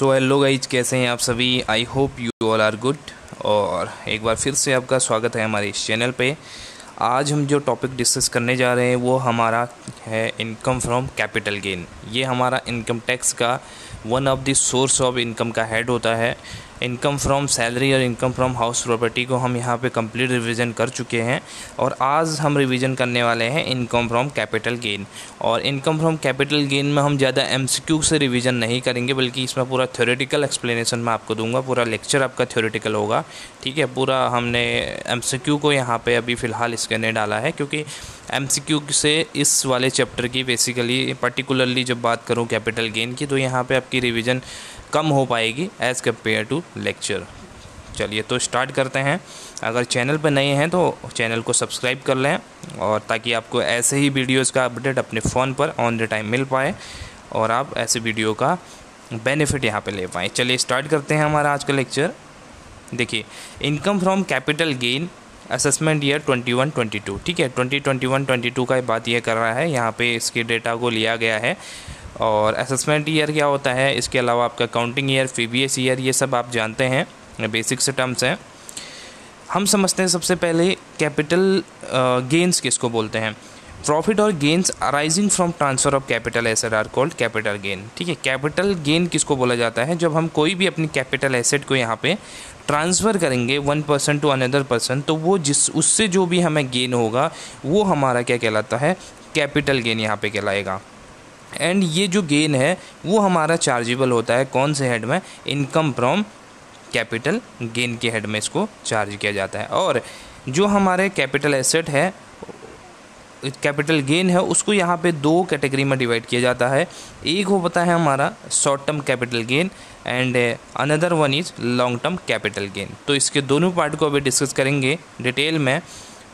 So hello guys कैसे हैं आप सभी I hope you all are good और एक बार फिर से आपका स्वागत है हमारे इस चैनल पे आज हम जो टॉपिक डिस्कस करने जा रहे हैं वो हमारा है इनकम फ्रॉम कैपिटल गेन ये हमारा इनकम टैक्स का one of the source of income का हेड होता है इनकम फ्रॉम सैलरी और इनकम फ्रॉम हाउस प्रॉपर्टी को हम यहाँ पे कंप्लीट रिवीजन कर चुके हैं और आज हम रिवीजन करने वाले हैं इनकम फ्रॉम कैपिटल गेन और इनकम फ्रॉम कैपिटल गेन में हम ज़्यादा एम से रिवीजन नहीं करेंगे बल्कि इसमें पूरा थ्योरेटिकल एक्सप्लेनेशन मैं आपको दूंगा पूरा लेक्चर आपका थ्योरेटिकल होगा ठीक है पूरा हमने एम को यहाँ पर अभी फ़िलहाल इसके ने डाला है क्योंकि एम से इस वाले चैप्टर की बेसिकली पर्टिकुलरली जब बात करूँ कैपिटल गेन की तो यहाँ पर आपकी रिविज़न कम हो पाएगी एज़ कम्पेयर टू लेक्चर चलिए तो स्टार्ट करते हैं अगर चैनल पर नए हैं तो चैनल को सब्सक्राइब कर लें और ताकि आपको ऐसे ही वीडियोज़ का अपडेट अपने फ़ोन पर ऑन द टाइम मिल पाए और आप ऐसे वीडियो का बेनिफिट यहाँ पे ले पाएँ चलिए स्टार्ट करते हैं हमारा आज का लेक्चर देखिए income from capital gain assessment year 21 22 ठीक है 2021 22 का बात यह कर रहा है यहाँ पे इसके डेटा को लिया गया है और असेसमेंट ईयर क्या होता है इसके अलावा आपका काउंटिंग ईयर प्रीवियस ईयर ये सब आप जानते हैं बेसिक से टर्म्स हैं हम समझते हैं सबसे पहले कैपिटल गेंस किसको बोलते हैं प्रॉफिट और gains arising from transfer of capital asset are called capital gain ठीक है कैपिटल गेन किसको बोला जाता है जब हम कोई भी अपनी कैपिटल एसेट को यहाँ पे ट्रांसफ़र करेंगे one person to another person तो वो जिस उससे जो भी हमें गेन होगा वो हमारा क्या कहलाता है कैपिटल गेन यहाँ पे कहलाएगा एंड ये जो गेन है वो हमारा चार्जेबल होता है कौन से हेड में इनकम फ्रॉम कैपिटल गेन के हेड में इसको चार्ज किया जाता है और जो हमारे कैपिटल एसेट है कैपिटल गेन है उसको यहाँ पे दो कैटेगरी में डिवाइड किया जाता है एक होता है हमारा short term capital gain and another one is long term capital gain तो इसके दोनों पार्ट को अभी डिस्कस करेंगे डिटेल में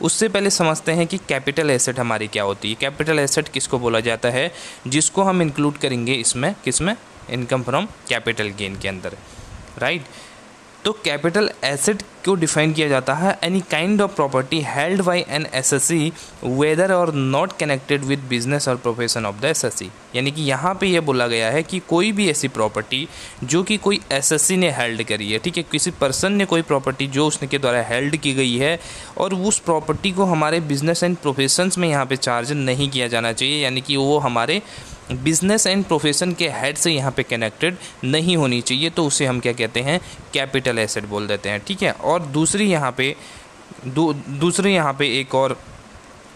उससे पहले समझते हैं कि कैपिटल एसेट हमारी क्या होती है कैपिटल एसेट किसको बोला जाता है जिसको हम इंक्लूड करेंगे इसमें किसमें इनकम फ्रॉम कैपिटल गेन के अंदर राइट right? तो कैपिटल एसेट को डिफाइन किया जाता है any kind of property held by an assessee whether or not connected with business or profession of the assessee यानी कि यहाँ पे यह बोला गया है कि कोई भी ऐसी प्रॉपर्टी जो कि कोई एसएससी e ने हेल्ड करी है ठीक है किसी पर्सन ने कोई प्रॉपर्टी जो उसने के द्वारा हेल्ड की गई है और उस प्रॉपर्टी को हमारे बिजनेस एंड प्रोफेशंस में यहाँ पर चार्ज नहीं किया जाना चाहिए यानी कि वो हमारे बिजनेस एंड प्रोफेशन के हेड से यहाँ पे कनेक्टेड नहीं होनी चाहिए तो उसे हम क्या कहते हैं कैपिटल एसेट बोल देते हैं ठीक है और दूसरी यहाँ पे दू, यहाँ पे एक और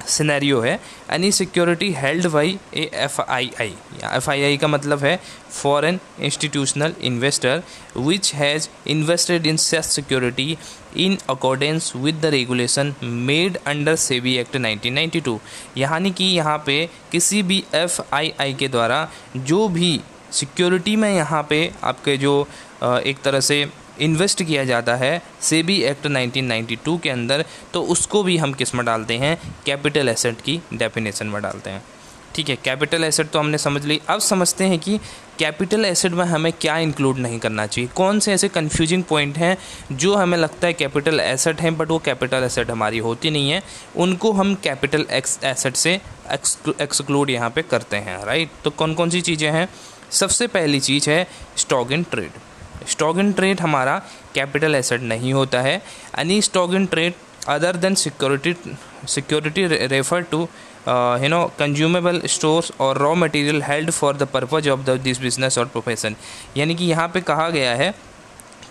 सिनेरियो है any security held by a F I I F I I का मतलब है foreign institutional investor which has invested in such security in accordance with the regulation made under SEBI act 1992 यानी कि यहाँ पे किसी भी एफ आई आई के द्वारा जो भी सिक्योरिटी में यहाँ पे आपके जो एक तरह से इन्वेस्ट किया जाता है सेबी एक्ट 1992 के अंदर तो उसको भी हम किस में डालते हैं कैपिटल एसेट की डेफिनेशन में डालते हैं ठीक है कैपिटल एसेट तो हमने समझ ली अब समझते हैं कि कैपिटल एसेट में हमें क्या इंक्लूड नहीं करना चाहिए कौन से ऐसे कन्फ्यूजिंग पॉइंट हैं जो हमें लगता है कैपिटल एसेट हैं बट वो कैपिटल एसेट हमारी होती नहीं है उनको हम कैपिटल एसेट से एक्सक्लूड यहाँ पे करते हैं राइट तो कौन कौन सी चीज़ें हैं सबसे पहली चीज़ है stock in trade stock in trade हमारा कैपिटल एसेट नहीं होता है any stock in trade other than security security refer to you know consumable stores or raw material held for the purpose of the this business or profession यानी कि यहाँ पे कहा गया है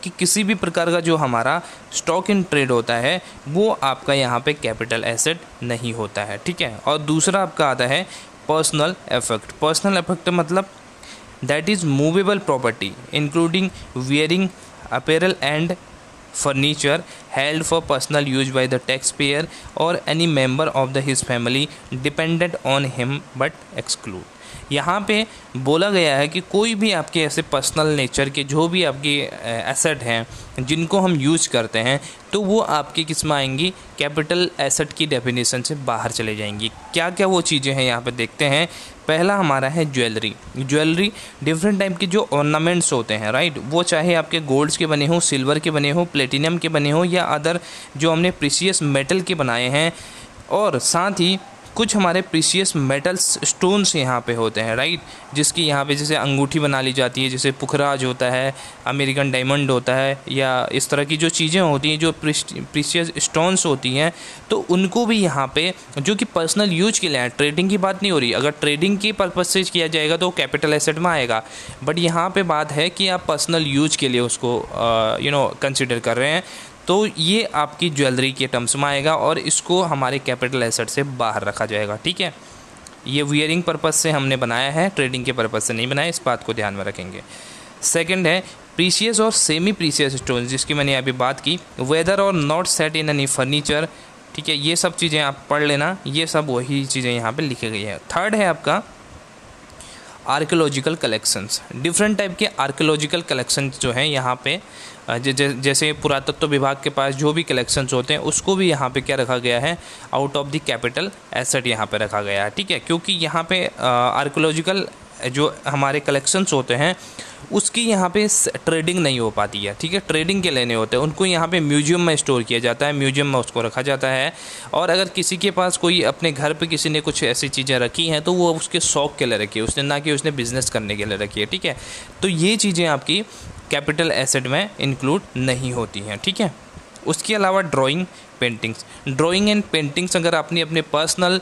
कि किसी भी प्रकार का जो हमारा स्टॉक इन ट्रेड होता है वो आपका यहाँ पे कैपिटल एसेट नहीं होता है ठीक है और दूसरा आपका आता है पर्सनल इफेक्ट पर्सनल इफेक्ट मतलब that is movable property including wearing apparel and furniture held for personal use by the tax payer or any member of the his family dependent on him but exclude यहाँ पे बोला गया है कि कोई भी आपके ऐसे पर्सनल नेचर के जो भी आपके एसेट हैं जिनको हम यूज करते हैं तो वो आपके किस में आएंगी कैपिटल एसेट की डेफिनेशन से बाहर चले जाएंगी क्या क्या वो चीज़ें हैं यहाँ पे देखते हैं पहला हमारा है ज्वेलरी ज्वेलरी डिफरेंट टाइप के जो ऑर्नामेंट्स होते हैं राइट वो चाहे आपके गोल्ड्स के बने हों सिल्वर के बने हों प्लेटिनम के बने हों या अदर जो हमने प्रीसियस मेटल के बनाए हैं और साथ ही कुछ हमारे प्रीशियस मेटल्स स्टोन्स यहाँ पे होते हैं राइट जिसकी यहाँ पे जैसे अंगूठी बना ली जाती है जैसे पुखराज होता है अमेरिकन डायमंड होता है या इस तरह की जो चीज़ें होती हैं जो प्रीशियस स्टोन्स होती हैं तो उनको भी यहाँ पे जो कि पर्सनल यूज के लिए ट्रेडिंग की बात नहीं हो रही अगर ट्रेडिंग के पर्पज़ से किया जाएगा तो कैपिटल एसेट में आएगा बट यहाँ पर बात है कि आप पर्सनल यूज के लिए उसको यू नो कंसिडर कर रहे हैं तो ये आपकी ज्वेलरी के टर्म्स में आएगा और इसको हमारे कैपिटल एसेट से बाहर रखा जाएगा ठीक है ये वियरिंग पर्पज़ से हमने बनाया है ट्रेडिंग के पर्पज़ से नहीं बनाया इस बात को ध्यान में रखेंगे सेकंड है प्रीशियस और सेमी प्रीसियस स्टोन जिसकी मैंने अभी बात की whether or not set in any furniture ठीक है ये सब चीज़ें आप पढ़ लेना ये सब वही चीज़ें यहाँ पे लिखी गई है थर्ड है आपका आर्कियोलॉजिकल कलेक्शंस डिफरेंट टाइप के आर्कियोलॉजिकल कलेक्शन जो हैं यहाँ पे जैसे पुरातत्व विभाग के पास जो भी कलेक्शंस होते हैं उसको भी यहाँ पे क्या रखा गया है out of the capital asset यहाँ पे रखा गया है ठीक है क्योंकि यहाँ पे आर्कोलॉजिकल जो हमारे कलेक्शंस होते हैं उसकी यहाँ पे ट्रेडिंग नहीं हो पाती है ठीक है ट्रेडिंग के लेने होते हैं उनको यहाँ पे म्यूजियम में स्टोर किया जाता है म्यूजियम में उसको रखा जाता है और अगर किसी के पास कोई अपने घर पे किसी ने कुछ ऐसी चीज़ें रखी हैं तो वो उसके शौक के लिए रखी है उसने ना कि उसने बिज़नेस करने के लिए रखी है ठीक है तो ये चीज़ें आपकी कैपिटल एसेट में इंक्लूड नहीं होती हैं ठीक है उसके अलावा drawing paintings drawing and paintings अगर आपने अपने पर्सनल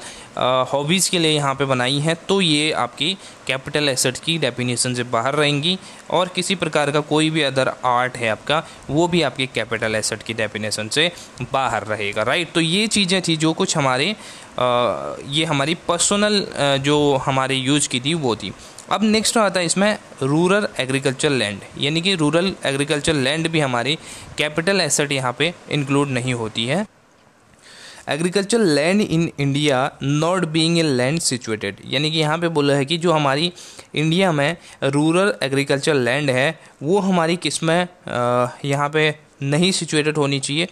हॉबीज़ के लिए यहाँ पे बनाई हैं तो ये आपकी कैपिटल एसेट की डेफिनेशन से बाहर रहेंगी और किसी प्रकार का कोई भी अदर आर्ट है आपका वो भी आपके कैपिटल एसेट की डेफिनेशन से बाहर रहेगा राइट तो ये चीज़ें थी जो कुछ हमारे आ, ये हमारी पर्सनल जो हमारे यूज की थी वो थी अब नेक्स्ट आता है इसमें रूरल एग्रीकल्चर लैंड यानी कि रूरल एग्रीकल्चर लैंड भी हमारी कैपिटल एसेट यहाँ पे इंक्लूड नहीं होती है agriculture land in India not being a land situated यानी कि यहाँ पे बोला है कि जो हमारी इंडिया में रूरल एग्रीकल्चर लैंड है वो हमारी किस में यहाँ पे नहीं सिचुएटेड होनी चाहिए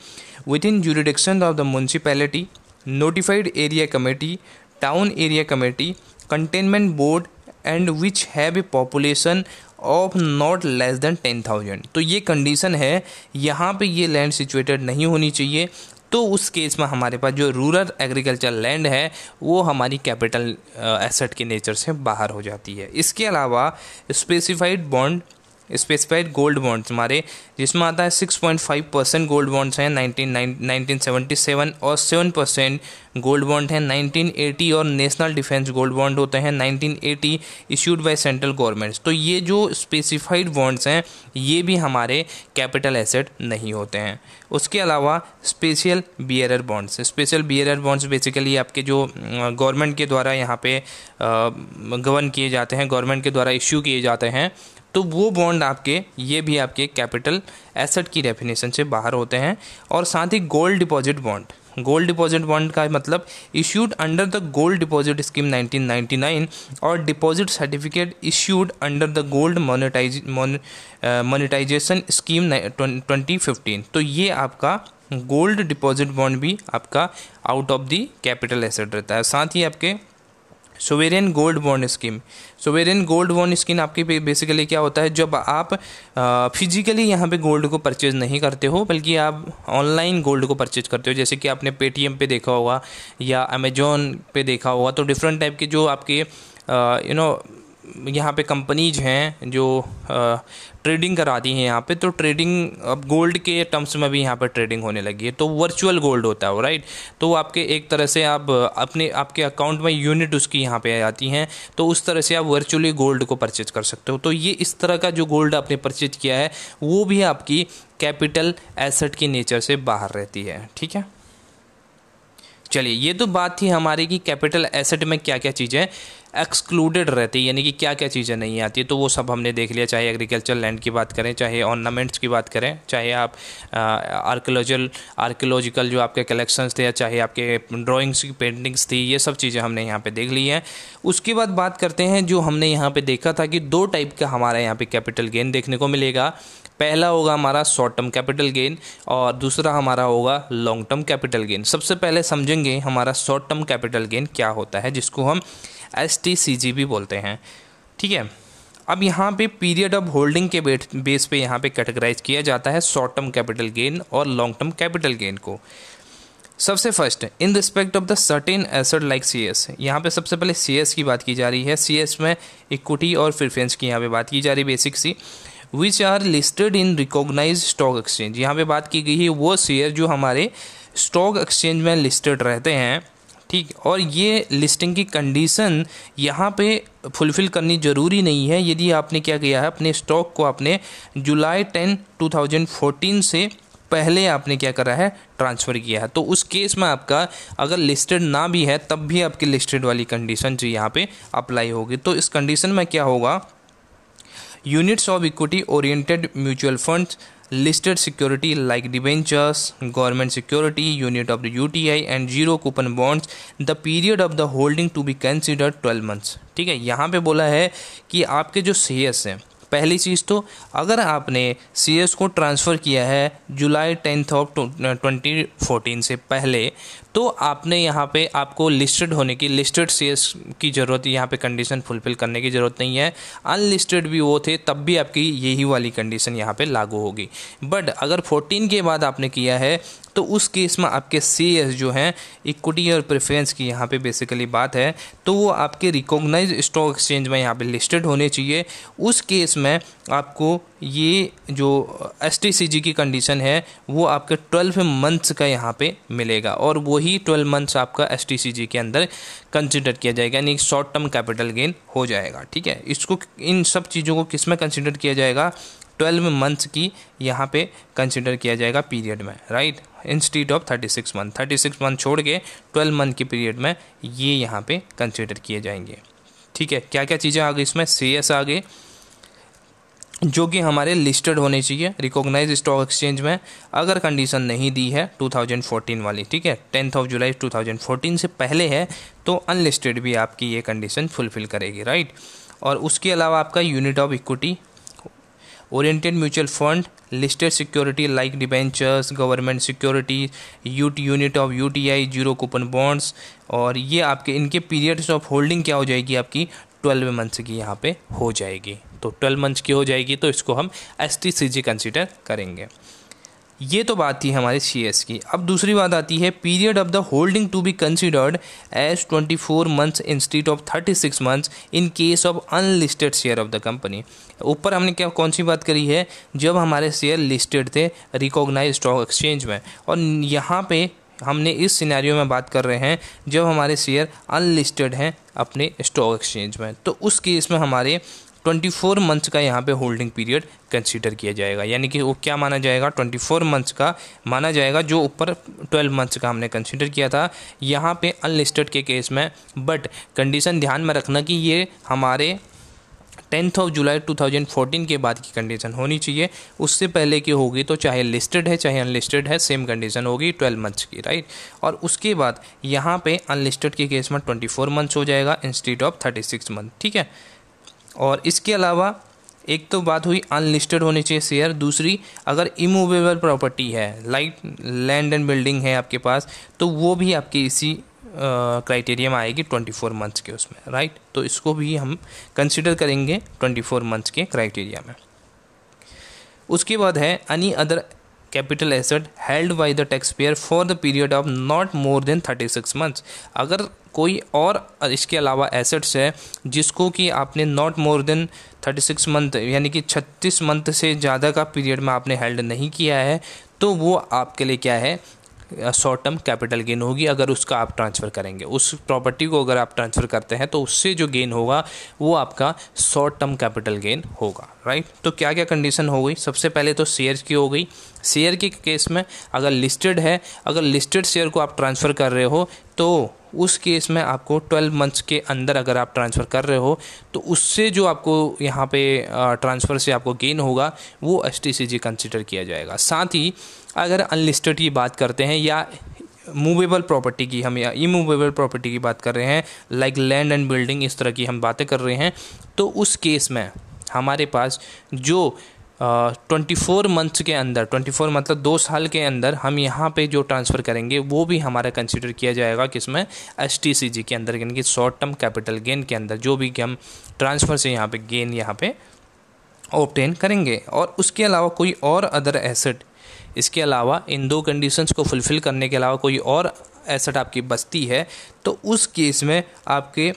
within jurisdiction of the municipality notified area committee town area committee cantonment board and which have a population of not less than ten thousand तो ये कंडीशन है यहाँ पे ये लैंड सिचुएटेड नहीं होनी चाहिए तो उस केस में हमारे पास जो रूरल एग्रीकल्चर लैंड है वो हमारी कैपिटल एसेट के नेचर से बाहर हो जाती है इसके अलावा specified bond specified gold bonds हमारे जिसमें आता है six point five percent gold bonds हैं नाइनटीन नाइनटीन सेवेंटी सेवन और सेवन परसेंट गोल्ड बॉन्ड हैं नाइनटीन एटी और नेशनल डिफेंस गोल्ड बॉन्ड होते हैं nineteen eighty issued by central governments तो ये जो स्पेसिफाइड बॉन्ड्स हैं ये भी हमारे कैपिटल एसेट नहीं होते हैं उसके अलावा special bearer bonds special bearer bonds basically आपके जो गवर्नमेंट के द्वारा यहाँ पे गवर्न किए जाते हैं गवर्नमेंट के द्वारा इश्यू किए जाते हैं तो वो बॉन्ड आपके ये भी आपके कैपिटल एसेट की डेफिनेशन से बाहर होते हैं और साथ ही gold deposit bond gold deposit bond का मतलब issued under the gold deposit scheme 1999 और deposit certificate issued under the gold monetise monetisation scheme 2015 तो ये आपका गोल्ड डिपॉजिट बॉन्ड भी आपका out of the capital asset रहता है साथ ही आपके sovereign gold bond scheme sovereign gold bond scheme आपकी बेसिकली क्या होता है जब आप फिजिकली यहाँ पे गोल्ड को परचेज नहीं करते हो बल्कि आप ऑनलाइन गोल्ड को परचेज करते हो जैसे कि आपने पेटीएम पे देखा होगा या अमेजोन पे देखा होगा तो डिफरेंट टाइप के जो आपके यू नो यहाँ पे कंपनीज हैं जो ट्रेडिंग कराती हैं यहाँ पे तो ट्रेडिंग अब गोल्ड के टर्म्स में भी यहाँ पर ट्रेडिंग होने लगी है तो वर्चुअल गोल्ड होता है वो राइट तो आपके एक तरह से आप अपने आपके अकाउंट में यूनिट उसकी यहाँ पे आती हैं तो उस तरह से आप वर्चुअली गोल्ड को परचेज कर सकते हो तो ये इस तरह का जो गोल्ड आपने परचेज किया है वो भी आपकी कैपिटल एसेट की नेचर से बाहर रहती है ठीक है चलिए ये तो बात थी हमारी कि कैपिटल एसेट में क्या क्या चीज़ें एक्सक्लूडेड रहती है यानी कि क्या क्या चीज़ें नहीं आती तो वो सब हमने देख लिया चाहे एग्रीकल्चर लैंड की बात करें चाहे ऑर्नामेंट्स की बात करें चाहे आप आर्कोलॉजल आर्कोलॉजिकल जो आपके कलेक्शंस थे या चाहे आपके ड्राइंग्स की पेंटिंग्स थी ये सब चीज़ें हमने यहाँ पे देख ली हैं उसके बाद बात करते हैं जो हमने यहाँ पे देखा था कि दो टाइप का हमारा यहाँ पे कैपिटल गेन देखने को मिलेगा पहला होगा हमारा शॉर्ट टर्म कैपिटल गेन और दूसरा हमारा होगा लॉन्ग टर्म कैपिटल गेन सबसे पहले समझेंगे हमारा शॉर्ट टर्म कैपिटल गेन क्या होता है जिसको हम एस टी सी जी भी बोलते हैं ठीक है अब यहाँ पे पीरियड ऑफ होल्डिंग के बेस पे यहाँ पे कैटेगराइज किया जाता है शॉर्ट टर्म कैपिटल गेन और लॉन्ग टर्म कैपिटल गेन को सबसे first in respect of the certain asset like C S यहाँ पर सबसे पहले सी एस की बात की जा रही है सी एस में इक्विटी और प्रिफ्रेंस की यहाँ पे बात की जा रही है basic C which are listed in recognise stock exchange यहाँ पे बात की गई है वो शेयर जो हमारे स्टॉक एक्सचेंज में लिस्टेड रहते हैं ठीक और ये लिस्टिंग की कंडीशन यहाँ पे फुलफ़िल करनी ज़रूरी नहीं है यदि आपने क्या किया है अपने स्टॉक को आपने जुलाई टेन 2014 से पहले आपने क्या करा है ट्रांसफ़र किया है तो उस केस में आपका अगर लिस्टेड ना भी है तब भी आपकी लिस्टेड वाली कंडीशन जो यहाँ पे अप्लाई होगी तो इस कंडीशन में क्या होगा units of equity oriented mutual funds listed security like debentures, government security, unit of the UTI and zero coupon bonds, the period of the holding to be considered 12 months. ठीक है यहाँ पे बोला है कि आपके जो शेयर्स हैं पहली चीज़ तो अगर आपने सी को ट्रांसफ़र किया है July tenth of twenty fourteen से पहले तो आपने यहाँ पे आपको लिस्टेड होने की लिस्टेड शेयर्स की ज़रूरत यहाँ पे कंडीशन फुलफिल करने की ज़रूरत नहीं है अनलिस्टेड भी वो थे तब भी आपकी यही वाली कंडीशन यहाँ पे लागू होगी बट अगर 14 के बाद आपने किया है तो उस केस में आपके शेयर्स जो हैं इक्विटी और प्रेफरेंस की यहाँ पे बेसिकली बात है तो वो आपके रिकॉग्नाइज स्टॉक एक्सचेंज में यहाँ पे लिस्टेड होने चाहिए उस केस में आपको ये जो एस की कंडीशन है वो आपके ट्वेल्व मंथ्स का यहाँ पे मिलेगा और वही ट्वेल्व मंथ्स आपका एस के अंदर कंसिडर किया जाएगा यानी शॉर्ट टर्म कैपिटल गेन हो जाएगा ठीक है इसको इन सब चीज़ों को किस में कंसिडर किया जाएगा ट्वेल्व मंथ्स की यहाँ पे कंसिडर किया जाएगा पीरियड में right instead of thirty six month thirty six month छोड़ के ट्वेल्व मंथ के पीरियड में ये यहाँ पे कंसिडर किए जाएंगे ठीक है क्या क्या चीज़ें आ गई इसमें सी एस आ गए जो कि हमारे लिस्टेड होने चाहिए रिकॉग्नाइज स्टॉक एक्सचेंज में अगर कंडीशन नहीं दी है 2014 वाली ठीक है टेंथ ऑफ जुलाई 2014 से पहले है तो अनलिस्टेड भी आपकी ये कंडीशन फुलफिल करेगी राइट और उसके अलावा आपका unit of equity oriented mutual fund listed security like debentures government security यूट unit of U T I zero coupon bonds और ये आपके इनके पीरियड्स ऑफ होल्डिंग क्या हो जाएगी आपकी ट्वेल्व मंथ्स की यहाँ पे हो जाएगी तो ट्वेल्व मंथ्स की हो जाएगी तो इसको हम S T C G consider करेंगे ये तो बात थी हमारे सी एस की अब दूसरी बात आती है period of the holding to be considered as twenty four months instead of thirty six months in case of unlisted share of the company ऊपर हमने क्या कौन सी बात करी है जब हमारे शेयर लिस्टेड थे रिकॉग्नाइज स्टॉक एक्सचेंज में और यहाँ पे हमने इस सिनेरियो में बात कर रहे हैं जब हमारे शेयर अनलिस्टेड हैं अपने स्टॉक एक्सचेंज में तो उस केस में हमारे ट्वेंटी फोर मंथ्स का यहाँ पे होल्डिंग पीरियड कंसीडर किया जाएगा यानी कि वो क्या माना जाएगा ट्वेंटी फोर मंथ्स का माना जाएगा जो ऊपर ट्वेल्व मंथ्स का हमने कंसीडर किया था यहाँ पे अनलिस्टेड के केस में बट कंडीशन ध्यान में रखना कि ये हमारे टेंथ ऑफ जुलाई 2014 के बाद की कंडीशन होनी चाहिए उससे पहले की होगी तो चाहे लिस्टेड है चाहे अनलिस्टेड है सेम कंडीशन होगी ट्वेल्व मंथ्स की राइट और उसके बाद यहाँ पे अनलिस्टेड के केस में ट्वेंटी फोर मंथ्स हो जाएगा instead of thirty six month ठीक है और इसके अलावा एक तो बात हुई अनलिस्टेड होने चाहिए शेयर दूसरी अगर इमूवेबल प्रॉपर्टी है लाइट लैंड एंड बिल्डिंग है आपके पास तो वो भी आपकी इसी क्राइटेरिया में आएगी ट्वेंटी फोर मंथ्स के उसमें राइट तो इसको भी हम कंसिडर करेंगे ट्वेंटी फोर मंथ्स के क्राइटेरिया में उसके बाद है any other capital asset held by the tax payer for the period of not more than thirty six months अगर कोई और इसके अलावा एसेट्स है जिसको कि आपने not more than thirty six month यानी कि छत्तीस मंथ से ज़्यादा का पीरियड में आपने हेल्ड नहीं किया है तो वो आपके लिए क्या है शॉर्ट टर्म कैपिटल गेन होगी अगर उसका आप ट्रांसफ़र करेंगे उस प्रॉपर्टी को अगर आप ट्रांसफ़र करते हैं तो उससे जो गेन होगा वो आपका शॉर्ट टर्म कैपिटल गेन होगा राइट तो क्या क्या कंडीशन हो गई सबसे पहले तो शेयर की हो गई शेयर के केस में अगर लिस्टेड है अगर लिस्टेड शेयर को आप ट्रांसफ़र कर रहे हो तो उस केस में आपको 12 मंथ्स के अंदर अगर आप ट्रांसफ़र कर रहे हो तो उससे जो आपको यहाँ पे ट्रांसफ़र से आपको गेन होगा वो S T C G consider किया जाएगा साथ ही अगर अनलिस्टेड की बात करते हैं या मूवेबल प्रॉपर्टी की हम या इमूवेबल प्रॉपर्टी की बात कर रहे हैं लाइक लैंड एंड बिल्डिंग इस तरह की हम बातें कर रहे हैं तो उस केस में हमारे पास जो ट्वेंटी फोर मंथ्स के अंदर ट्वेंटी फोर मतलब दो साल के अंदर हम यहाँ पे जो ट्रांसफ़र करेंगे वो भी हमारा कंसिडर किया जाएगा कि इसमें एस के अंदर यानी कि शॉर्ट टर्म कैपिटल गेन के अंदर जो भी कि हम ट्रांसफ़र से यहाँ पे गेन यहाँ पे ऑप्टेन करेंगे और उसके अलावा कोई और अदर एसेट इसके अलावा इन दो कंडीशंस को फुलफ़िल करने के अलावा कोई और एसेट आपकी बस्ती है तो उस केस में आपके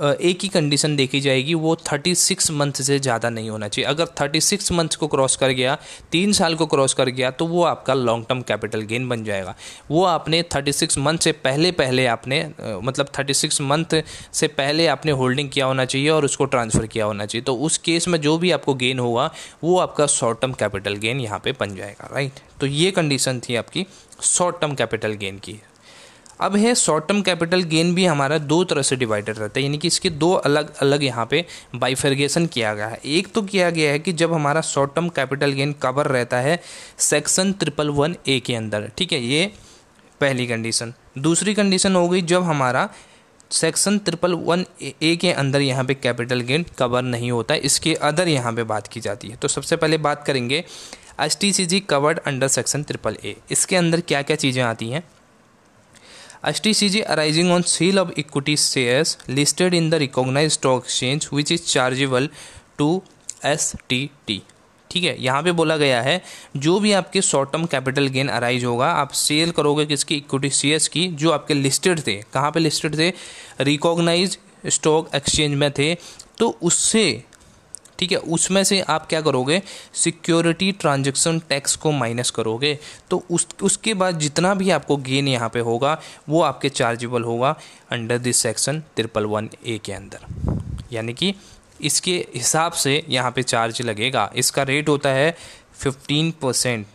एक ही कंडीशन देखी जाएगी वो थर्टी सिक्स मंथ से ज़्यादा नहीं होना चाहिए अगर थर्टी सिक्स मंथ को क्रॉस कर गया तीन साल को क्रॉस कर गया तो वो आपका लॉन्ग टर्म कैपिटल गेन बन जाएगा वो आपने थर्टी सिक्स मंथ से पहले पहले आपने मतलब थर्टी सिक्स मंथ से पहले आपने होल्डिंग किया होना चाहिए और उसको ट्रांसफ़र किया होना चाहिए तो उस केस में जो भी आपको गेन होगा वो आपका शॉर्ट टर्म कैपिटल गेन यहाँ पर बन जाएगा राइट तो ये कंडीशन थी आपकी शॉर्ट टर्म कैपिटल गेन की अब है शॉर्ट टर्म कैपिटल गेन भी हमारा दो तरह से डिवाइडेड रहता है यानी कि इसके दो अलग अलग यहाँ पे बाइफर्गेशन किया गया है एक तो किया गया है कि जब हमारा short term capital gain cover रहता है सेक्शन ट्रिपल वन ए के अंदर ठीक है ये पहली कंडीशन दूसरी कंडीशन हो गई जब हमारा सेक्शन ट्रिपल वन ए के अंदर यहाँ पे कैपिटल गेन कवर नहीं होता है इसके अदर यहाँ पे बात की जाती है तो सबसे पहले बात करेंगे S T C G covered under section triple A इसके अंदर क्या क्या चीज़ें आती हैं STCG arising on sale of equity shares listed in the recognized stock exchange which is chargeable to STT ठीक है यहाँ पे बोला गया है जो भी आपके short term capital gain arise होगा आप सेल करोगे किसकी इक्विटी शेयर्स की जो आपके लिस्टेड थे कहाँ पे लिस्टेड थे रिकॉग्नाइज स्टॉक एक्सचेंज में थे तो उससे ठीक है उसमें से आप क्या करोगे सिक्योरिटी ट्रांजेक्शन टैक्स को माइनस करोगे तो उस उसके बाद जितना भी आपको गेन यहाँ पे होगा वो आपके चार्जेबल होगा under this section triple one A के अंदर यानी कि इसके हिसाब से यहाँ पे चार्ज लगेगा इसका रेट होता है फिफ्टीन परसेंट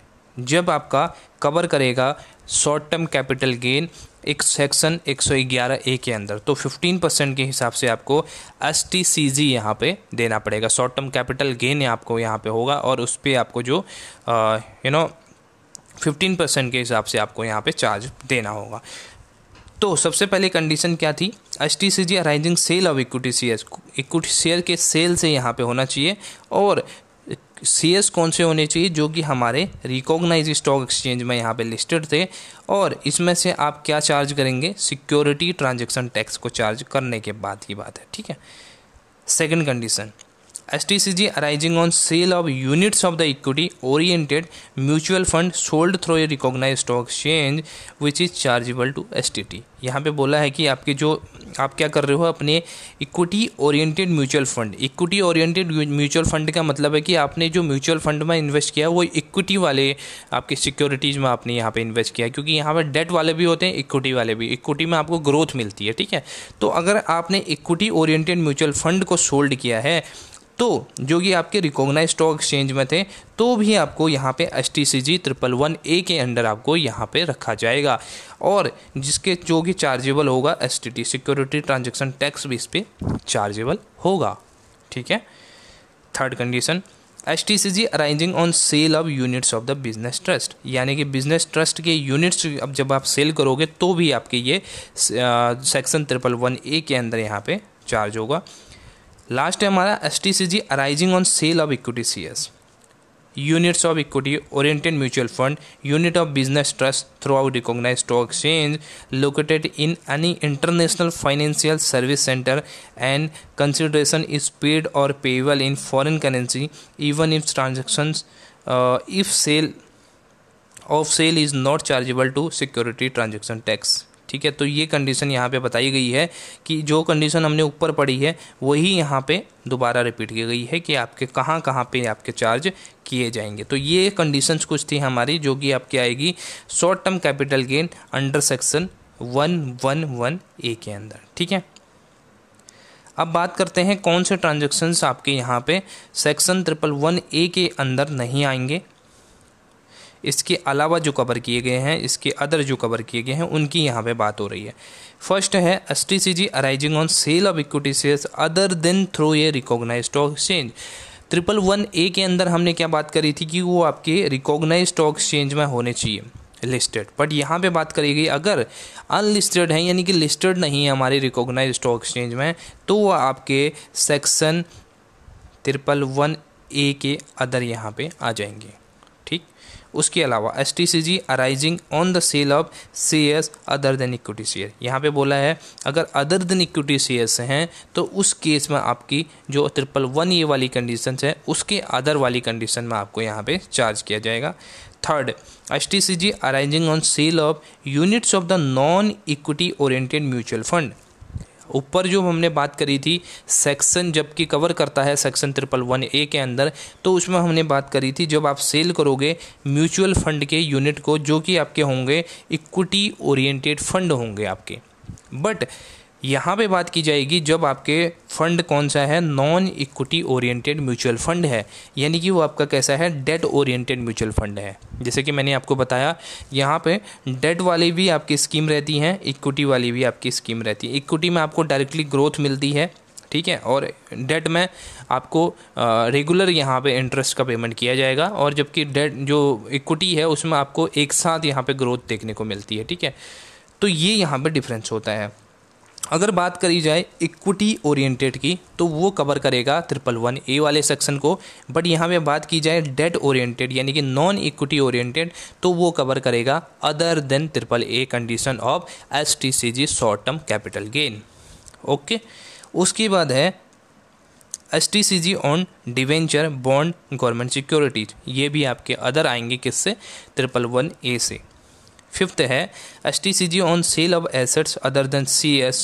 जब आपका कवर करेगा शॉर्ट टर्म कैपिटल गेन एक सेक्शन 111 ए के अंदर तो 15 परसेंट के हिसाब से आपको एस टी सी जी यहाँ पर देना पड़ेगा शॉर्ट टर्म कैपिटल गेन आपको यहाँ पे होगा और उस पर आपको जो यू नो फिफ्टीन परसेंट के हिसाब से आपको यहाँ पे चार्ज देना होगा तो सबसे पहले कंडीशन क्या थी S T C G arising sale of equity share equity share के सेल से यहाँ पे होना चाहिए और सी एस कौन से होने चाहिए जो कि हमारे रिकॉग्नाइज स्टॉक एक्सचेंज में यहाँ पे लिस्टेड थे और इसमें से आप क्या चार्ज करेंगे सिक्योरिटी ट्रांजेक्शन टैक्स को चार्ज करने के बाद की बात है ठीक है second condition STCG arising on sale of units of the equity oriented mutual fund sold through a recognized stock exchange which is chargeable to STT यहाँ पे बोला है कि आपके जो आप क्या कर रहे हो अपने equity oriented mutual fund equity oriented mutual fund का मतलब है कि आपने जो म्यूचुअल फंड में इन्वेस्ट किया वो इक्विटी वाले आपके सिक्योरिटीज़ में आपने यहाँ पे इन्वेस्ट किया क्योंकि यहाँ पर डेट वाले भी होते हैं इक्विटी वाले भी इक्विटी में आपको ग्रोथ मिलती है ठीक है तो अगर आपने इक्विटी ओरिएंटेड म्यूचुअल फंड को सोल्ड किया है तो जो कि आपके रिकॉग्नाइज स्टॉक एक्सचेंज में थे तो भी आपको यहाँ पे S T C G triple one A के अंडर आपको यहाँ पे रखा जाएगा और जिसके जो कि चार्जेबल होगा S T T security transaction tax भी इस पर चार्जेबल होगा ठीक है third condition S T C G arising on sale of units of the business trust यानी कि बिजनेस ट्रस्ट के यूनिट्स अब जब आप सेल करोगे तो भी आपके ये सेक्शन ट्रिपल वन ए के अंदर यहाँ पे चार्ज होगा लास्ट है हमारा S T C G arising on sale of equity C S units of equity oriented mutual fund unit of business trust through out recognise stock exchange located in any international financial service centre and consideration is paid और payable in foreign currency even if transactions if sale of sale is not chargeable to security transaction tax ठीक है तो ये condition यहाँ पे बताई गई है कि जो कंडीशन हमने ऊपर पढ़ी है वही यहाँ पे दोबारा रिपीट की गई है कि आपके कहाँ कहाँ पे आपके चार्ज किए जाएंगे तो ये कंडीशंस कुछ थी हमारी जो कि आपकी आएगी short term capital gain under section one one one A के अंदर ठीक है अब बात करते हैं कौन से ट्रांजेक्शन्स आपके यहाँ पे सेक्शन ट्रिपल वन ए के अंदर नहीं आएंगे इसके अलावा जो कवर किए गए हैं इसके अदर जो कवर किए गए हैं उनकी यहाँ पे बात हो रही है फर्स्ट है S T C G arising on sale of equity shares other than through a recognise stock exchange triple one A के अंदर हमने क्या बात करी थी कि वो आपके रिकॉग्नाइज स्टॉक एक्सचेंज में होने चाहिए लिस्टेड बट यहाँ पे बात करी गई अगर अनलिस्टेड है यानी कि लिस्टेड नहीं है हमारे रिकॉग्नाइज स्टॉक एक्सचेंज में तो वह आपके सेक्शन ट्रिपल वन ए के अदर यहाँ पे आ जाएंगे उसके अलावा S T C G arising on the sale of shares other than equity share यहाँ पे बोला है अगर अदर देन इक्विटी शेयर्स हैं तो उस केस में आपकी जो ट्रिपल वन ये वाली कंडीशन है उसके अदर वाली कंडीशन में आपको यहाँ पे चार्ज किया जाएगा third S T C G arising on sale of units of the non equity oriented mutual fund ऊपर जो हमने बात करी थी सेक्शन जबकि कवर करता है सेक्शन ट्रिपल वन ए के अंदर तो उसमें हमने बात करी थी जब आप सेल करोगे म्यूचुअल फंड के यूनिट को जो कि आपके होंगे इक्विटी ओरिएंटेड फंड होंगे आपके बट यहाँ पे बात की जाएगी जब आपके फंड कौन सा है non equity oriented mutual fund है यानी कि वो आपका कैसा है डेट ओरिएंटेड म्यूचुअल फंड है जैसे कि मैंने आपको बताया यहाँ पे डेट वाली भी आपकी स्कीम रहती है इक्विटी वाली भी आपकी स्कीम रहती है इक्विटी में आपको डायरेक्टली ग्रोथ मिलती है ठीक है और डेट में आपको रेगुलर यहाँ पे इंटरेस्ट का पेमेंट किया जाएगा और जबकि डेट जो इक्विटी है उसमें आपको एक साथ यहाँ पे ग्रोथ देखने को मिलती है ठीक है तो ये यहाँ पे डिफरेंस होता है अगर बात करी जाए इक्विटी ओरिएंटेड की तो वो कवर करेगा ट्रिपल वन ए वाले सेक्शन को बट यहाँ पे बात की जाए डेट ओरिएंटेड यानी कि नॉन इक्विटी ओरिएंटेड तो वो कवर करेगा other than triple A condition of S T C G short term capital gain okay उसके बाद है S T C G on debenture bond government securities ये भी आपके अदर आएंगे किससे ट्रिपल वन ए से फिफ्थ है S T C G on sale of assets other than C S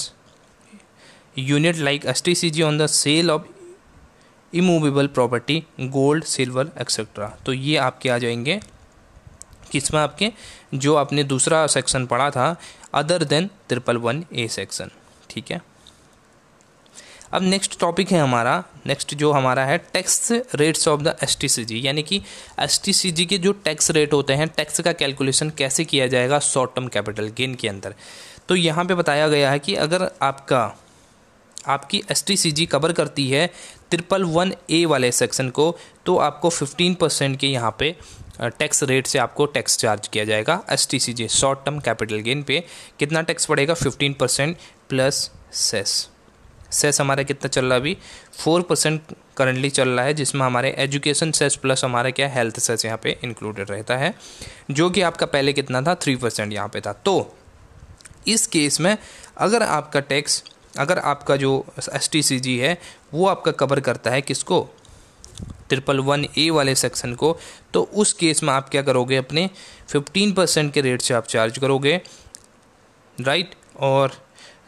unit like S T C G on the sale of immovable property gold silver etcetera तो ये आपके आ जाएंगे किसमें आपके जो आपने दूसरा सेक्शन पढ़ा था other than triple one A section ठीक है अब नेक्स्ट टॉपिक है हमारा नेक्स्ट जो हमारा है tax rates of the S यानी कि एस के जो टैक्स रेट होते हैं टैक्स का कैलकुलेशन कैसे किया जाएगा शॉर्ट टर्म कैपिटल गेन के अंदर तो यहाँ पे बताया गया है कि अगर आपका आपकी एस कवर करती है ट्रिपल वन ए वाले सेक्शन को तो आपको फिफ्टीन परसेंट के यहाँ पे टैक्स रेट से आपको टैक्स चार्ज किया जाएगा S short term capital gain पे कितना टैक्स पड़ेगा fifteen percent plus cess cess हमारा कितना चल रहा है अभी फोर परसेंट करंटली चल रहा है जिसमें हमारे एजुकेशन सेस प्लस हमारा क्या हेल्थ सेस यहाँ पे इंक्लूडेड रहता है जो कि आपका पहले कितना था थ्री परसेंट यहाँ पर था तो इस केस में अगर आपका टैक्स अगर आपका जो एस है वो आपका कवर करता है किसको ट्रिपल वन ए वाले सेक्शन को तो उस केस में आप क्या करोगे अपने फिफ्टीन परसेंट के रेट से आप चार्ज करोगे राइट और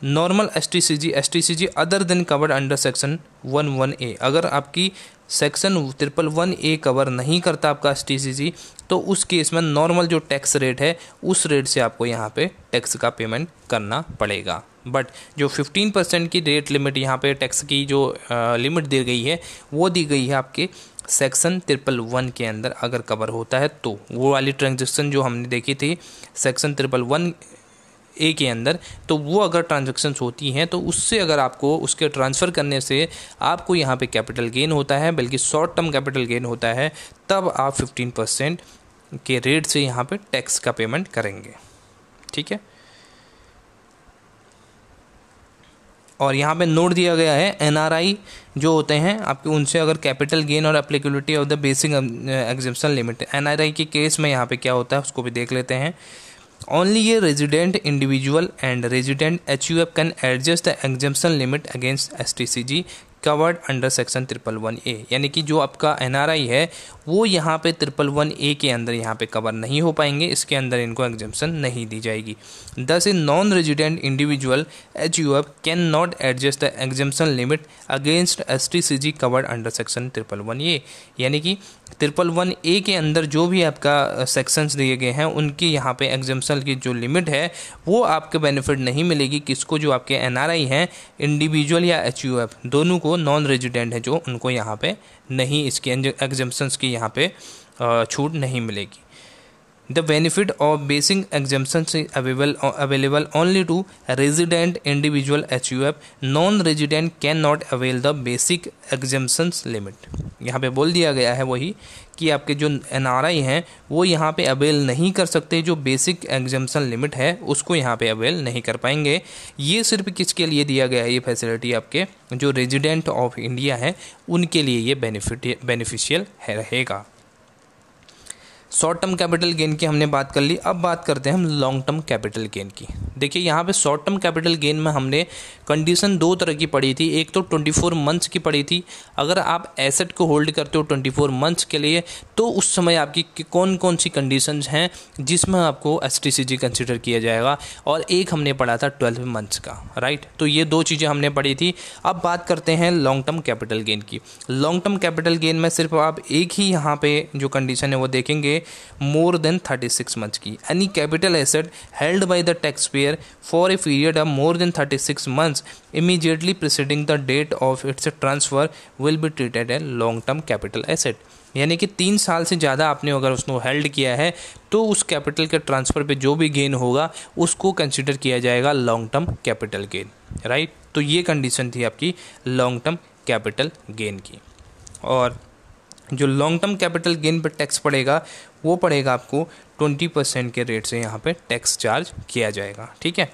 normal S T C G S T C G other than covered under section one one A अगर आपकी section triple one A cover नहीं करता आपका एस टी सी जी तो उस केस में नॉर्मल जो टैक्स रेट है उस रेट से आपको यहाँ पे टैक्स का पेमेंट करना पड़ेगा बट जो फिफ्टीन परसेंट की रेट लिमिट यहाँ पे टैक्स की जो लिमिट दी गई है वो दी गई है आपके सेक्शन ट्रिपल वन के अंदर अगर कवर होता है तो वो वाली ट्रांजेक्शन जो हमने देखी थी सेक्शन ट्रिपल वन ए के अंदर तो वो अगर ट्रांजेक्शन्स होती हैं तो उससे अगर आपको उसके ट्रांसफ़र करने से आपको यहाँ पे कैपिटल गेन होता है बल्कि शॉर्ट टर्म कैपिटल गेन होता है तब आप 15 परसेंट के रेट से यहाँ पे टैक्स का पेमेंट करेंगे ठीक है और यहाँ पे नोट दिया गया है एनआरआई जो होते हैं आपके उनसे अगर कैपिटल गेन और applicability of the basic exemption limit NRI के केस में यहाँ पे क्या होता है उसको भी देख लेते हैं Only a resident individual and resident HUF can adjust the exemption limit against STCG covered under section triple one A यानी कि जो आपका एन है वो यहाँ पे ट्रिपल वन ए के अंदर यहाँ पे कवर नहीं हो पाएंगे इसके अंदर इनको एग्जम्पन नहीं दी जाएगी दस a non resident individual H U F can not adjust the exemption limit against S T C G covered under section triple one A यानी कि ट्रिपल वन ए के अंदर जो भी आपका सेक्शंस दिए गए हैं उनकी यहाँ पे एग्जेपन की जो लिमिट है वो आपके बेनिफिट नहीं मिलेगी किसको जो आपके एन आर आई हैं इंडिविजुअल या एच यू एफ दोनों को नॉन रेजिडेंट है जो उनको यहाँ पे नहीं इसकी एग्जम्पन्स की यहाँ पे छूट नहीं मिलेगी The benefit of basic exemptions is available, available only to resident individual HUF. Non-resident cannot avail the basic exemptions limit. यहाँ पे बोल दिया गया है वही कि आपके जो एन हैं वो यहाँ पे अवेल नहीं कर सकते जो बेसिक एग्जामेशन लिमिट है उसको यहाँ पे अवेल नहीं कर पाएंगे ये सिर्फ किसके लिए दिया गया है ये फैसिलिटी आपके जो रेजिडेंट ऑफ इंडिया है उनके लिए ये बेनिफिट बेनिफिशियल है रहेगा शॉर्ट टर्म कैपिटल गेन की हमने बात कर ली अब बात करते हैं हम लॉन्ग टर्म कैपिटल गेन की देखिए यहाँ पे शॉर्ट टर्म कैपिटल गेन में हमने कंडीशन दो तरह की पड़ी थी एक तो 24 मंथ्स की पड़ी थी अगर आप एसेट को होल्ड करते हो 24 मंथ्स के लिए तो उस समय आपकी कौन कौन सी कंडीशन हैं जिसमें आपको एस टी कंसिडर किया जाएगा और एक हमने पढ़ा था ट्वेल्व मंथ्स का राइट तो ये दो चीज़ें हमने पढ़ी थी अब बात करते हैं लॉन्ग टर्म कैपिटल गेन की लॉन्ग टर्म कैपिटल गेन में सिर्फ आप एक ही यहाँ पे जो कंडीशन है वो देखेंगे मोर देन 36 सिक्स मंथ की any capital asset held by the tax payer for a period of more than 36 six months immediately preceding the date of its transfer will be treated a long term capital asset यानी कि तीन साल से ज़्यादा आपने अगर उसको held किया है तो उस कैपिटल के ट्रांसफर पे जो भी गेन होगा उसको कंसिडर किया जाएगा long term capital gain right तो ये कंडीशन थी आपकी लॉन्ग टर्म कैपिटल गेन की और जो लॉन्ग टर्म कैपिटल गेन पर टैक्स पड़ेगा वो पड़ेगा आपको ट्वेंटी परसेंट के रेट से यहाँ पे टैक्स चार्ज किया जाएगा ठीक है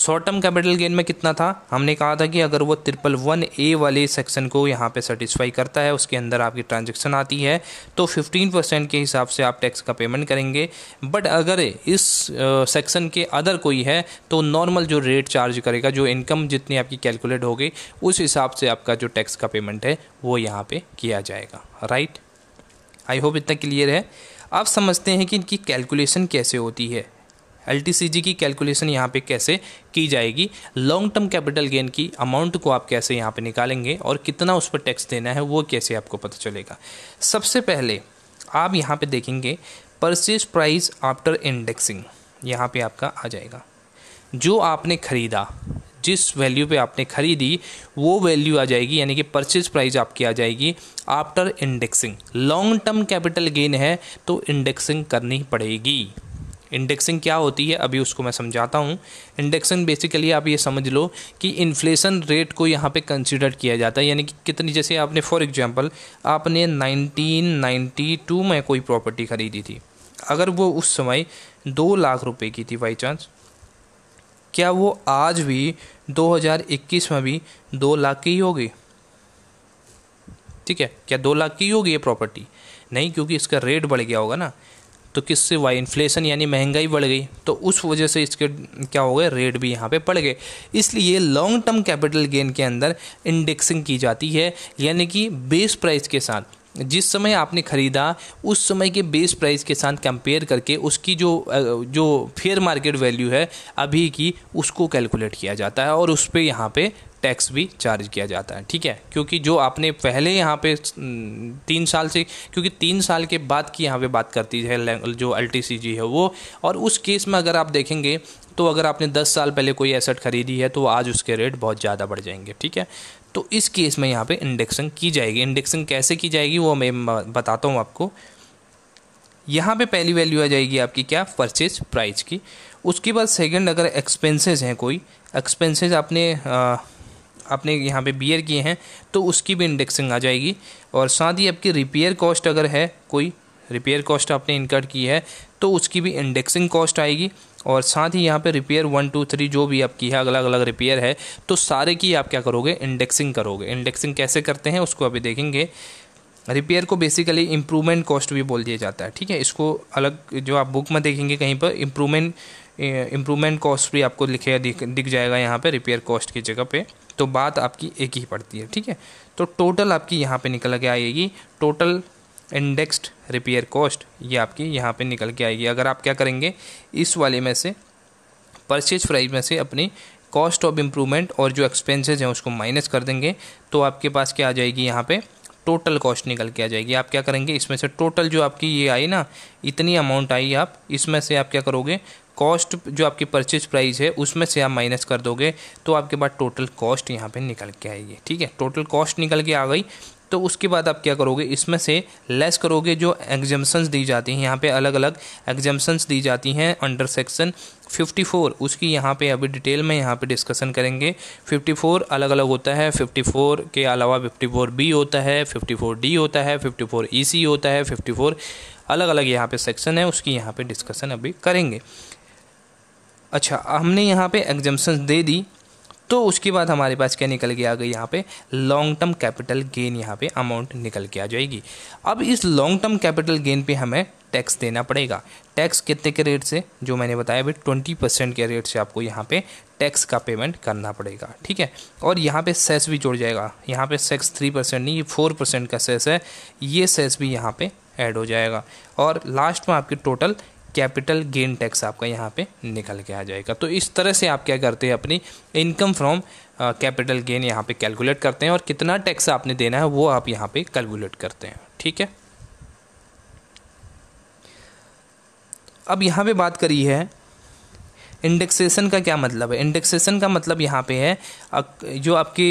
शॉर्ट टर्म कैपिटल गेन में कितना था हमने कहा था कि अगर वो ट्रिपल वन ए वाले सेक्शन को यहाँ पे सेटिस्फाई करता है उसके अंदर आपकी ट्रांजैक्शन आती है तो 15 परसेंट के हिसाब से आप टैक्स का पेमेंट करेंगे बट अगर इस सेक्शन के अदर कोई है तो नॉर्मल जो रेट चार्ज करेगा जो इनकम जितनी आपकी कैलकुलेट होगी उस हिसाब से आपका जो टैक्स का पेमेंट है वो यहाँ पर किया जाएगा राइट आई होप इतना क्लियर है आप समझते हैं कि इनकी कैलकुलेशन कैसे होती है एल की कैलकुलेशन यहाँ पे कैसे की जाएगी लॉन्ग टर्म कैपिटल गेन की अमाउंट को आप कैसे यहाँ पे निकालेंगे और कितना उस पर टैक्स देना है वो कैसे आपको पता चलेगा सबसे पहले आप यहाँ पे देखेंगे परचेज प्राइस आफ्टर इंडेक्सिंग यहाँ पे आपका आ जाएगा जो आपने ख़रीदा जिस वैल्यू पे आपने ख़रीदी वो वैल्यू आ जाएगी यानी कि परचेज प्राइस आपकी आ जाएगी after indexing long term capital gain है तो इंडेक्सिंग करनी पड़ेगी इंडेक्सिंग क्या होती है अभी उसको मैं समझाता हूँ इंडेक्सिंग बेसिकली आप ये समझ लो कि इन्फ्लेशन रेट को यहाँ पे कंसिडर किया जाता है यानी कि कितनी जैसे आपने फॉर एग्जांपल आपने 1992 में कोई प्रॉपर्टी खरीदी थी अगर वो उस समय दो लाख रुपए की थी बाई चांस क्या वो आज भी 2021 में भी दो लाख की ही होगी ठीक है क्या दो लाख की होगी ये प्रॉपर्टी नहीं क्योंकि इसका रेट बढ़ गया होगा ना तो किससे वाई इन्फ्लेशन यानी महंगाई बढ़ गई तो उस वजह से इसके क्या हो गए रेट भी यहाँ पे पड़ गए इसलिए लॉन्ग टर्म कैपिटल गेन के अंदर इंडेक्सिंग की जाती है यानी कि बेस प्राइस के साथ जिस समय आपने ख़रीदा उस समय के बेस प्राइस के साथ कंपेयर करके उसकी जो जो फेयर मार्केट वैल्यू है अभी की उसको कैलकुलेट किया जाता है और उस पर यहाँ पे टैक्स भी चार्ज किया जाता है ठीक है क्योंकि जो आपने पहले यहाँ पे तीन साल से क्योंकि तीन साल के बाद की यहाँ पे बात करती है जो एल है वो और उस केस में अगर आप देखेंगे तो अगर आपने दस साल पहले कोई एसेट खरीदी है तो आज उसके रेट बहुत ज़्यादा बढ़ जाएंगे ठीक है तो इस केस में यहाँ पे इंडेक्सिंग की जाएगी इंडेक्सिंग कैसे की जाएगी वो मैं बताता हूँ आपको यहाँ पे पहली वैल्यू आ जाएगी आपकी क्या परचेज प्राइस की उसके बाद सेकंड अगर एक्सपेंसेस हैं कोई एक्सपेंसेस आपने आ, आपने यहाँ पे बियर किए हैं तो उसकी भी इंडेक्सिंग आ जाएगी और साथ ही आपकी रिपेयर कॉस्ट अगर है कोई रिपेयर कॉस्ट आपने इनकट की है तो उसकी भी इंडेक्सिंग कॉस्ट आएगी और साथ ही यहाँ पे रिपेयर वन टू थ्री जो भी आपकी है अलग अलग रिपेयर है तो सारे की आप क्या करोगे इंडेक्सिंग करोगे इंडेक्सिंग कैसे करते हैं उसको अभी देखेंगे रिपेयर को बेसिकली इम्प्रूवमेंट कॉस्ट भी बोल दिया जाता है ठीक है इसको अलग जो आप बुक में देखेंगे कहीं पर इम्प्रूवमेंट इम्प्रूवमेंट कॉस्ट भी आपको लिखे दिख, दिख जाएगा यहाँ पे रिपेयर कॉस्ट की जगह पे तो बात आपकी एक ही पड़ती है ठीक है तो टोटल आपकी यहाँ पे निकल के आएगी टोटल इंडेक्स्ड रिपेयर कॉस्ट ये आपकी यहाँ पे निकल के आएगी अगर आप क्या करेंगे इस वाले में से परचेज प्राइस में से अपनी कॉस्ट ऑफ इम्प्रूवमेंट और जो एक्सपेंसेस हैं उसको माइनस कर देंगे तो आपके पास क्या आ जाएगी यहाँ पे टोटल कॉस्ट निकल के आ जाएगी आप क्या करेंगे इसमें से टोटल जो आपकी ये आई ना इतनी अमाउंट आई आप इसमें से आप क्या करोगे कॉस्ट जो आपकी परचेज प्राइस है उसमें से आप माइनस कर दोगे तो आपके पास टोटल कॉस्ट यहाँ पे निकल के आएगी ठीक है टोटल कॉस्ट निकल के आ गई तो उसके बाद आप क्या करोगे इसमें से लेस करोगे जो एग्जम्पन्स दी जाती हैं यहाँ पे अलग अलग एग्जम्पन्स दी जाती हैं अंडर सेक्शन 54 उसकी यहाँ पे अभी डिटेल में यहाँ पे डिस्कशन करेंगे 54 अलग अलग होता है 54 के अलावा 54 बी होता है 54 डी होता है 54 सी e होता है 54 अलग अलग यहाँ पे सेक्शन है उसकी यहाँ पे डिस्कशन अभी करेंगे अच्छा हमने यहाँ पे एग्जाम्सन्स दे दी तो उसके बाद हमारे पास क्या निकल के आ गई यहाँ पे लॉन्ग टर्म कैपिटल गेन यहाँ पे अमाउंट निकल के आ जाएगी अब इस लॉन्ग टर्म कैपिटल गेन पे हमें टैक्स देना पड़ेगा टैक्स कितने के रेट से जो मैंने बताया भाई ट्वेंटी परसेंट के रेट से आपको यहाँ पे टैक्स का पेमेंट करना पड़ेगा ठीक है और यहाँ पे सेस भी जुड़ जाएगा यहाँ पे सेक्स थ्री परसेंट नहीं ये फोर परसेंट का सेस है ये सेस भी यहाँ पे ऐड हो जाएगा और लास्ट में आपकी टोटल कैपिटल गेन टैक्स आपका यहाँ पे निकल के आ जाएगा तो इस तरह से आप क्या करते हैं अपनी इनकम फ्रॉम कैपिटल गेन यहाँ पे कैलकुलेट करते हैं और कितना टैक्स आपने देना है वो आप यहाँ पे कैलकुलेट करते हैं ठीक है अब यहाँ पे बात करी है इंडेक्सेशन का क्या मतलब है इंडेक्सेशन का मतलब यहाँ पे है जो आपकी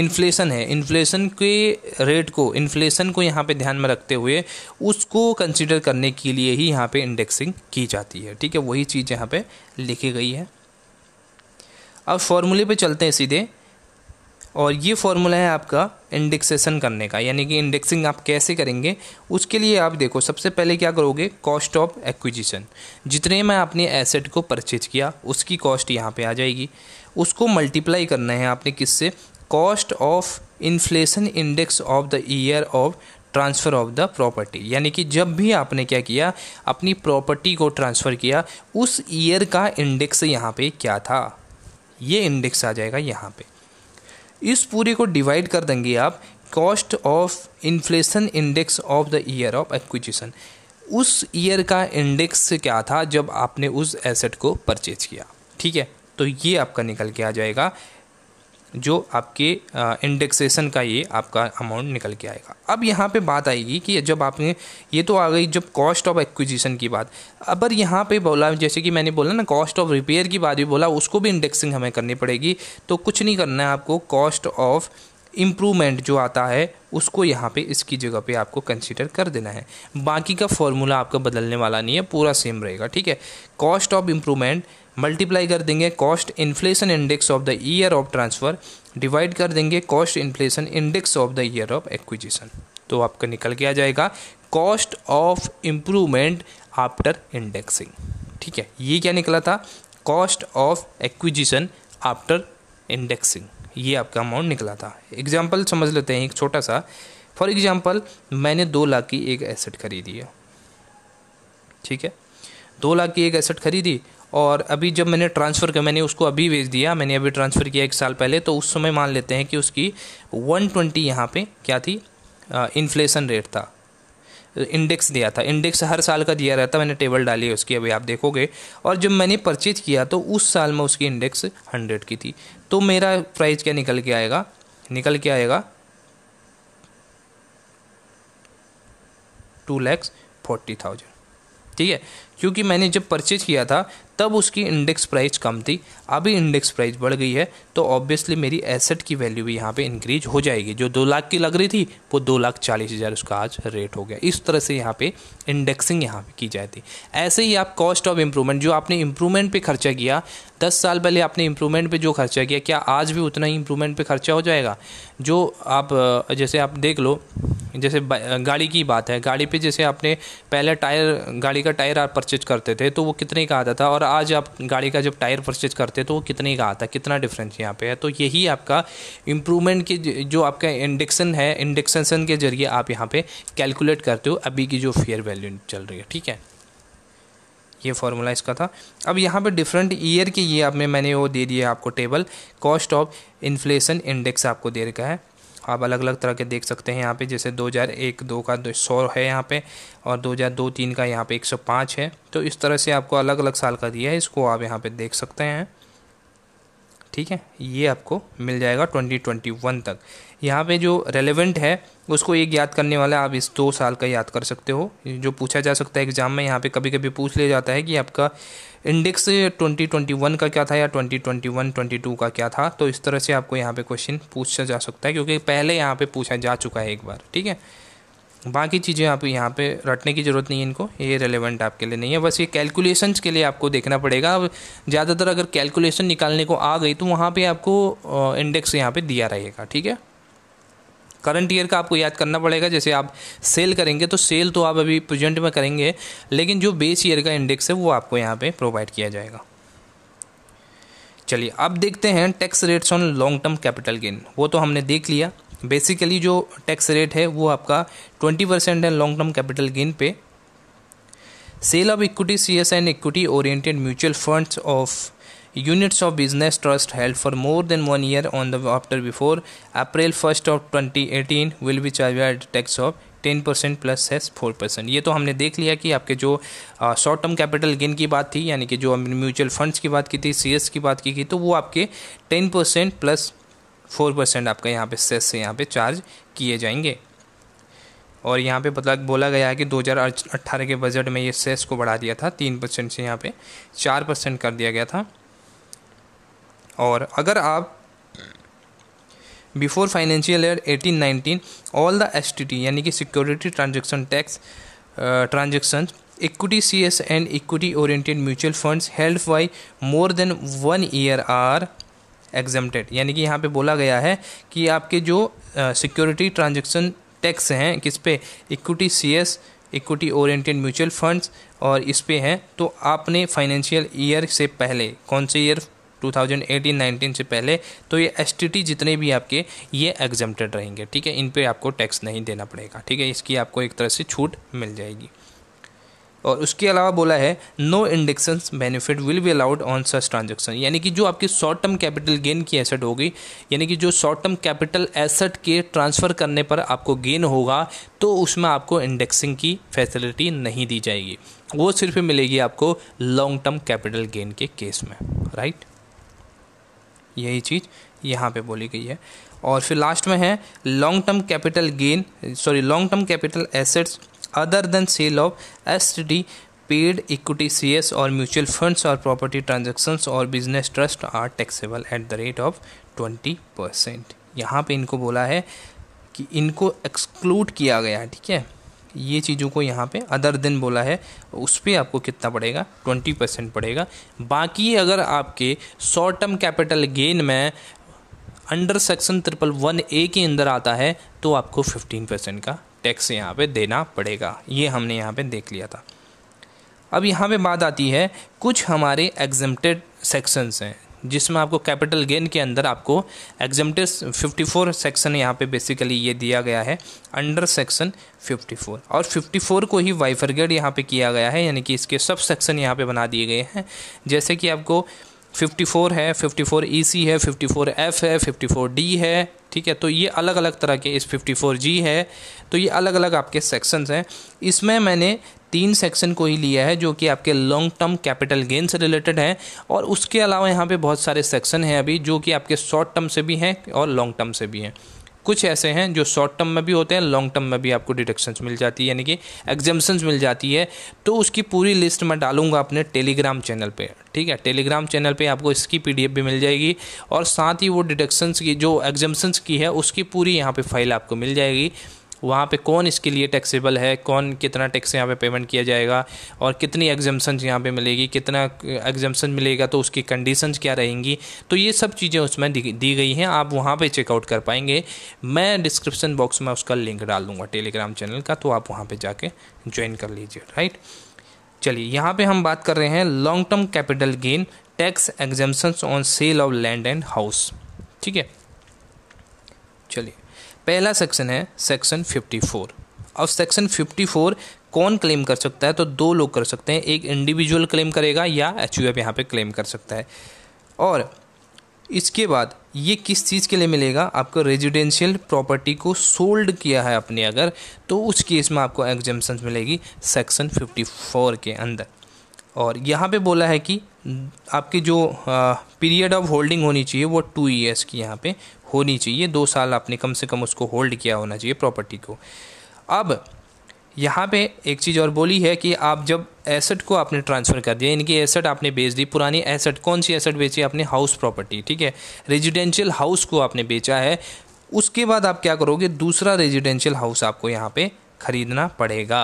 इन्फ्लेशन है इन्फ्लेशन के रेट को इन्फ्लेशन को यहाँ पे ध्यान में रखते हुए उसको कंसिडर करने के लिए ही यहाँ पे इंडेक्सिंग की जाती है ठीक है वही चीज़ यहाँ पे लिखी गई है अब फॉर्मूले पे चलते हैं सीधे और ये फॉर्मूला है आपका इंडेक्सेशन करने का यानी कि इंडेक्सिंग आप कैसे करेंगे उसके लिए आप देखो सबसे पहले क्या करोगे कॉस्ट ऑफ एक्विजिशन जितने में आपने एसेट को परचेज किया उसकी कॉस्ट यहाँ पे आ जाएगी उसको मल्टीप्लाई करना है आपने किससे cost of inflation index of the year of transfer of the property यानी कि जब भी आपने क्या किया अपनी प्रॉपर्टी को ट्रांसफ़र किया उस ईयर का इंडेक्स यहाँ पे क्या था ये इंडेक्स आ जाएगा यहाँ पर इस पूरे को डिवाइड कर देंगे आप cost of inflation index of the year of acquisition उस ईयर का इंडेक्स क्या था जब आपने उस एसेट को परचेज किया ठीक है तो ये आपका निकल के आ जाएगा जो आपके इंडेक्सेशन का ये आपका अमाउंट निकल के आएगा अब यहाँ पे बात आएगी कि जब आपने ये तो आ गई जब कॉस्ट ऑफ एक्विजिशन की बात अगर यहाँ पे बोला जैसे कि मैंने बोला ना कॉस्ट ऑफ रिपेयर की बात भी बोला उसको भी इंडेक्सिंग हमें करनी पड़ेगी तो कुछ नहीं करना है आपको कॉस्ट ऑफ इम्प्रूवमेंट जो आता है उसको यहाँ पे इसकी जगह पे आपको कंसीडर कर देना है बाकी का फॉर्मूला आपका बदलने वाला नहीं है पूरा सेम रहेगा ठीक है कॉस्ट ऑफ इम्प्रूवमेंट मल्टीप्लाई कर देंगे cost inflation index of the year of transfer divide कर देंगे cost inflation index of the year of acquisition तो आपका निकल के आ जाएगा cost of improvement after indexing ठीक है ये क्या निकला था cost of acquisition after indexing ये आपका अमाउंट निकला था एग्जाम्पल समझ लेते हैं एक छोटा सा फॉर एग्जाम्पल मैंने दो लाख की एक एसेट खरीदी है ठीक है दो लाख की एक एसेट खरीदी और अभी जब मैंने ट्रांसफ़र किया मैंने उसको अभी भेज दिया मैंने अभी ट्रांसफ़र किया एक साल पहले तो उस समय मान लेते हैं कि उसकी 120 ट्वेंटी यहाँ पर क्या थी इन्फ्लेशन रेट था इंडेक्स दिया था इंडेक्स हर साल का दिया रहता मैंने टेबल डाली है उसकी अभी आप देखोगे और जब मैंने परचेज किया तो उस साल में उसकी इंडेक्स हंड्रेड की थी तो मेरा प्राइस क्या निकल के आएगा निकल के आएगा टू लैक्स फोर्टी थाउजेंड ठीक है क्योंकि मैंने जब परचेज किया था तब उसकी इंडेक्स प्राइस कम थी अभी इंडेक्स प्राइस बढ़ गई है तो ऑब्वियसली मेरी एसेट की वैल्यू भी यहाँ पे इंक्रीज हो जाएगी जो दो लाख की लग रही थी वो दो लाख चालीस हज़ार उसका आज रेट हो गया इस तरह से यहाँ पे इंडेक्सिंग यहाँ पे की जाती ऐसे ही आप कॉस्ट ऑफ इम्प्रूवमेंट जो आपने इम्प्रूवमेंट पे खर्चा किया दस साल पहले आपने इम्प्रूवमेंट पे जो खर्चा किया क्या आज भी उतना ही इम्प्रूवमेंट पे खर्चा हो जाएगा जो आप जैसे आप देख लो जैसे गाड़ी की बात है गाड़ी पे जैसे आपने पहले टायर गाड़ी का टायर आप परचेज करते थे तो वो कितने का आता था और आज आप गाड़ी का जब टायर परचेज करते हैं तो वो कितने का आता है कितना डिफरेंस यहाँ पे है तो यही आपका इम्प्रूवमेंट की जो आपका इंडेक्सन है इंडेक्सेशन के जरिए आप यहाँ पे कैलकुलेट करते हो अभी की जो फेयर वैल्यू चल रही है ठीक है ये फॉर्मूला इसका था अब यहाँ पे डिफरेंट ईयर के ये अब मैं मैंने वो दे दिया आपको table cost of inflation index आपको दे रखा है आप अलग अलग तरह के देख सकते हैं यहाँ पे जैसे 2001 दो का सौ है यहाँ पे और 2002 तीन का यहाँ पे 105 है तो इस तरह से आपको अलग अलग साल का दिया है इसको आप यहाँ पे देख सकते हैं ठीक है ये आपको मिल जाएगा 2021 तक यहाँ पे जो रेलेवेंट है उसको एक याद करने वाला आप इस दो साल का याद कर सकते हो जो पूछा जा सकता है एग्ज़ाम में यहाँ पे कभी कभी पूछ लिया जाता है कि आपका इंडेक्स 2021 का क्या था या 2021 22 का क्या था तो इस तरह से आपको यहाँ पे क्वेश्चन पूछा जा सकता है क्योंकि पहले यहाँ पर पूछा जा चुका है एक बार ठीक है बाकी चीज़ें आप यहाँ पे रटने की ज़रूरत नहीं है इनको ये रेलेवेंट आपके लिए नहीं है बस ये कैलकुलेशंस के लिए आपको देखना पड़ेगा अब ज़्यादातर अगर कैलकुलेशन निकालने को आ गई तो वहाँ पे आपको इंडेक्स यहाँ पे दिया रहेगा ठीक है करंट ईयर का आपको याद करना पड़ेगा जैसे आप सेल करेंगे तो सेल तो आप अभी प्रेजेंट में करेंगे लेकिन जो बेस ईयर का इंडेक्स है वो आपको यहाँ पर प्रोवाइड किया जाएगा चलिए अब देखते हैं tax rates on long term capital gain वो तो हमने देख लिया बेसिकली जो टैक्स रेट है वो आपका ट्वेंटी परसेंट है लॉन्ग टर्म कैपिटल गेन पे sale of equity C S and equity oriented mutual funds of of business trust trust for more than one year on the after before April first of twenty eighteen will be charge at tax of ten percent plus है four percent ये तो हमने देख लिया कि आपके जो short term capital gain की बात थी यानी कि जो म्यूचुअल फंड्स की बात की थी सी एस की बात की थी तो वो आपके ten percent plus four percent आपका यहाँ पे सेस से यहाँ पे चार्ज किए जाएंगे और यहाँ पे बता बोला गया है कि 2018 के बजट में ये सेस को बढ़ा दिया था तीन परसेंट से यहाँ पे चार परसेंट कर दिया गया था और अगर आप before financial year 18-19 all the S यानी कि security transaction tax transaction equity C S and equity oriented mutual funds held by more than one year are exempted यानी कि यहाँ पे बोला गया है कि आपके जो सिक्योरिटी ट्रांजेक्शन टैक्स हैं किस पे equity C S equity oriented mutual funds और इस पे हैं तो आपने फाइनेंशियल ईयर से पहले कौन से ईयर 2018-19 से पहले तो ये एस जितने भी आपके ये एग्जेम्प्टेड रहेंगे ठीक है इन पे आपको टैक्स नहीं देना पड़ेगा ठीक है इसकी आपको एक तरह से छूट मिल जाएगी और उसके अलावा बोला है no indexation benefit will be allowed on such transaction यानी कि जो आपकी शॉर्ट टर्म कैपिटल गेन की एसेट होगी यानी कि जो शॉर्ट टर्म कैपिटल एसेट के ट्रांसफ़र करने पर आपको गेन होगा तो उसमें आपको इंडेक्सिंग की फैसिलिटी नहीं दी जाएगी वो सिर्फ मिलेगी आपको लॉन्ग टर्म कैपिटल गेन के केस में राइट यही चीज़ यहाँ पे बोली गई है और फिर लास्ट में है long term capital gain sorry long term capital assets other sale of S paid equity C S और म्यूचुअल फंड्स और प्रॉपर्टी ट्रांजेक्शन्स और business trust are taxable at the rate of twenty percent यहाँ पर इनको बोला है कि इनको एक्सक्लूड किया गया ठीक है ये चीज़ों को यहाँ पे अदर देन बोला है उस पर आपको कितना पड़ेगा ट्वेंटी परसेंट पड़ेगा बाकी अगर आपके शॉर्ट टर्म कैपिटल गेन में under section triple one A के अंदर आता है तो आपको फिफ्टीन परसेंट का टैक्स यहाँ पे देना पड़ेगा ये हमने यहाँ पे देख लिया था अब यहाँ पे बात आती है कुछ हमारे एग्जम्प्टेड सेक्शंस हैं जिसमें आपको कैपिटल गेन के अंदर आपको एग्जम्प्टेड 54 सेक्शन यहाँ पे बेसिकली ये दिया गया है अंडर सेक्शन 54 और 54 को ही वाइफरगेड यहाँ पे किया गया है यानी कि इसके सब सेक्शन यहाँ पे बना दिए गए हैं जैसे कि आपको 54 है 54 सी e है 54 एफ है 54 डी है ठीक है तो ये अलग अलग तरह के इस 54G है तो ये अलग अलग आपके सेक्शंस हैं इसमें मैंने तीन सेक्शन को ही लिया है जो कि आपके लॉन्ग टर्म कैपिटल गेन से रिलेटेड हैं और उसके अलावा यहाँ पे बहुत सारे सेक्शन हैं अभी जो कि आपके शॉर्ट टर्म से भी हैं और लॉन्ग टर्म से भी हैं कुछ ऐसे हैं जो शॉर्ट टर्म में भी होते हैं लॉन्ग टर्म में भी आपको डिडक्शंस मिल जाती है यानी कि एग्जाम्सन्स मिल जाती है तो उसकी पूरी लिस्ट मैं डालूंगा अपने टेलीग्राम चैनल पर ठीक है टेलीग्राम चैनल पर आपको इसकी पी भी मिल जाएगी और साथ ही वो डिडक्शंस की जो एग्जम्पन्स की है उसकी पूरी यहाँ पर फाइल आपको मिल जाएगी वहाँ पे कौन इसके लिए टैक्सेबल है कौन कितना टैक्स यहाँ पे पेमेंट किया जाएगा और कितनी एग्जाम्सन यहाँ पे मिलेगी कितना एग्जाम्सन मिलेगा तो उसकी कंडीशंस क्या रहेंगी तो ये सब चीज़ें उसमें दी, गई हैं आप वहाँ पर चेकआउट कर पाएंगे मैं डिस्क्रिप्सन बॉक्स में उसका लिंक डाल दूँगा टेलीग्राम चैनल का तो आप वहाँ पर जाके ज्वाइन कर लीजिए राइट चलिए यहाँ पर हम बात कर रहे हैं long term capital gain tax exemptions on sale of land and house ठीक है चलिए पहला सेक्शन है सेक्शन 54 अब सेक्शन 54 कौन क्लेम कर सकता है तो दो लोग कर सकते हैं एक इंडिविजुअल क्लेम करेगा या एच यू एफ यहाँ पर क्लेम कर सकता है और इसके बाद ये किस चीज़ के लिए मिलेगा आपको रेजिडेंशियल प्रॉपर्टी को सोल्ड किया है अपने अगर तो उस केस में आपको एग्जामेशन मिलेगी सेक्शन 54 के अंदर और यहाँ पे बोला है कि आपके जो पीरियड ऑफ होल्डिंग होनी चाहिए वो टू ईयर्स की यहाँ पे होनी चाहिए दो साल आपने कम से कम उसको होल्ड किया होना चाहिए प्रॉपर्टी को अब यहाँ पे एक चीज़ और बोली है कि आप जब एसेट को आपने ट्रांसफ़र कर दिया इनकी एसेट आपने बेच दी पुरानी एसेट कौन सी एसेट बेची आपने हाउस प्रॉपर्टी ठीक है रेजिडेंशियल हाउस को आपने बेचा है उसके बाद आप क्या करोगे दूसरा रेजिडेंशियल हाउस आपको यहाँ पे खरीदना पड़ेगा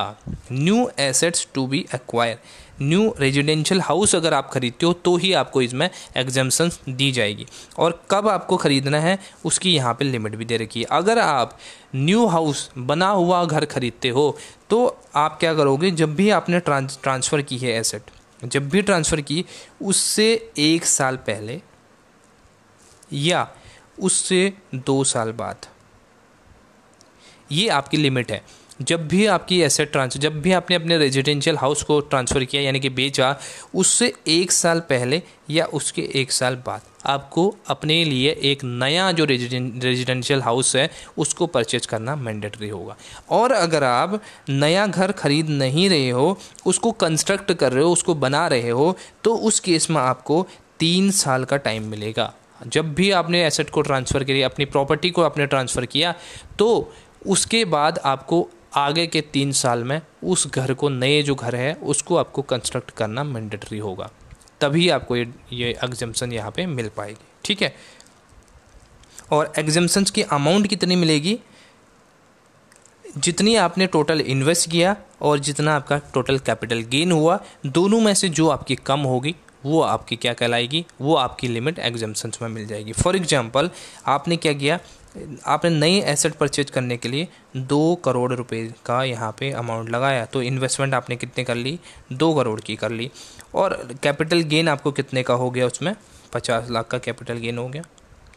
new assets to be acquire new residential house अगर आप ख़रीदते हो तो ही आपको इसमें एग्जामेशन दी जाएगी और कब आपको ख़रीदना है उसकी यहाँ पर लिमिट भी दे रखी है अगर आप न्यू हाउस बना हुआ घर ख़रीदते हो तो आप क्या करोगे जब भी आपने ट्रांसफ़र की है एसेट जब भी ट्रांसफ़र की उससे एक साल पहले या उससे दो साल बाद ये आपकी लिमिट है जब भी आपकी एसेट ट्रांसफर जब भी आपने अपने रेजिडेंशियल हाउस को ट्रांसफ़र किया यानी कि बेचा उससे एक साल पहले या उसके एक साल बाद आपको अपने लिए एक नया जो रेजिडेंशियल हाउस है उसको परचेज करना मैंडेटरी होगा और अगर आप नया घर खरीद नहीं रहे हो उसको कंस्ट्रक्ट कर रहे हो उसको बना रहे हो तो उस केस में आपको तीन साल का टाइम मिलेगा जब भी आपने एसेट को ट्रांसफ़र करिए अपनी प्रॉपर्टी को आपने ट्रांसफ़र किया तो उसके बाद आपको आगे के तीन साल में उस घर को नए जो घर है उसको आपको कंस्ट्रक्ट करना मैंडेटरी होगा तभी आपको ये ये एग्जम्सन यहाँ पे मिल पाएगी ठीक है और एग्जम्सन्स की अमाउंट कितनी मिलेगी जितनी आपने टोटल इन्वेस्ट किया और जितना आपका टोटल कैपिटल गेन हुआ दोनों में से जो आपकी कम होगी वो आपकी क्या कहलाएगी वो आपकी लिमिट एग्जाम्सन्स में मिल जाएगी फॉर एग्जाम्पल आपने क्या किया आपने नई एसेट परचेज करने के लिए दो करोड़ रुपए का यहाँ पे अमाउंट लगाया तो इन्वेस्टमेंट आपने कितने कर ली दो करोड़ की कर ली और कैपिटल गेन आपको कितने का हो गया उसमें पचास लाख का कैपिटल गेन हो गया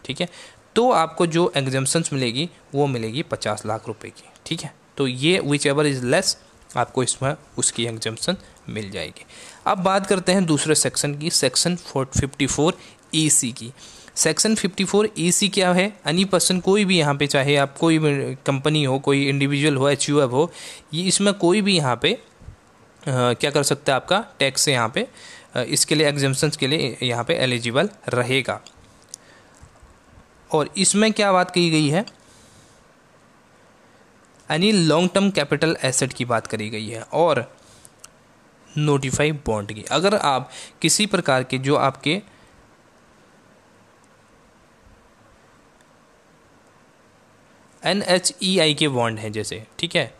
ठीक है तो आपको जो एग्जम्पन्स मिलेगी वो मिलेगी पचास लाख रुपये की ठीक है तो ये विच एवर इज़ लेस आपको इसमें उसकी एग्जम्पन मिल जाएगी अब बात करते हैं दूसरे सेक्शन की section four fifty four E C की सेक्शन 54 एसी क्या है एनी पर्सन कोई भी यहाँ पे चाहे आप कोई कंपनी हो कोई इंडिविजुअल हो एफ हो ये इसमें कोई भी यहाँ पे आ, क्या कर सकता है आपका टैक्स से यहाँ पे आ, इसके लिए एग्जाम्सन्स के लिए यहाँ पे एलिजिबल रहेगा और इसमें क्या बात कही गई है यानी लॉन्ग टर्म कैपिटल एसेट की बात करी गई है और नोटिफाई बॉन्ड की अगर आप किसी प्रकार के जो आपके एन एच ई आई के बॉन्ड हैं जैसे ठीक है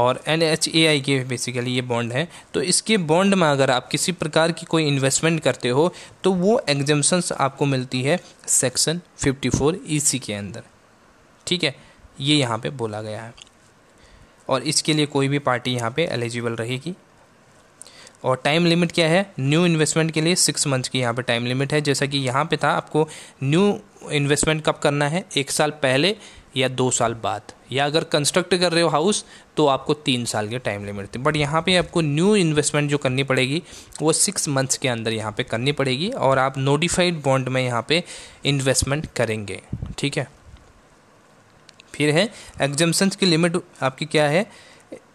और एन एच ए आई के बेसिकली ये बॉन्ड हैं तो इसके बॉन्ड में अगर आप किसी प्रकार की कोई इन्वेस्टमेंट करते हो तो वो एग्जम्पन्स आपको मिलती है section fifty four E C के अंदर ठीक है ये यहाँ पे बोला गया है और इसके लिए कोई भी पार्टी यहाँ पे एलिजिबल रहेगी और टाइम लिमिट क्या है न्यू इन्वेस्टमेंट के लिए सिक्स मंथ की यहाँ पे टाइम लिमिट है जैसा कि यहाँ पे था आपको न्यू इन्वेस्टमेंट कब करना है एक साल पहले या दो साल बाद या अगर कंस्ट्रक्ट कर रहे हो हाउस तो आपको तीन साल के टाइम लिमिट थी बट यहाँ पे आपको न्यू इन्वेस्टमेंट जो करनी पड़ेगी वो सिक्स मंथ्स के अंदर यहाँ पे करनी पड़ेगी और आप नोटिफाइड बॉन्ड में यहाँ पे इन्वेस्टमेंट करेंगे ठीक है फिर है एग्जम्पन्स की लिमिट आपकी क्या है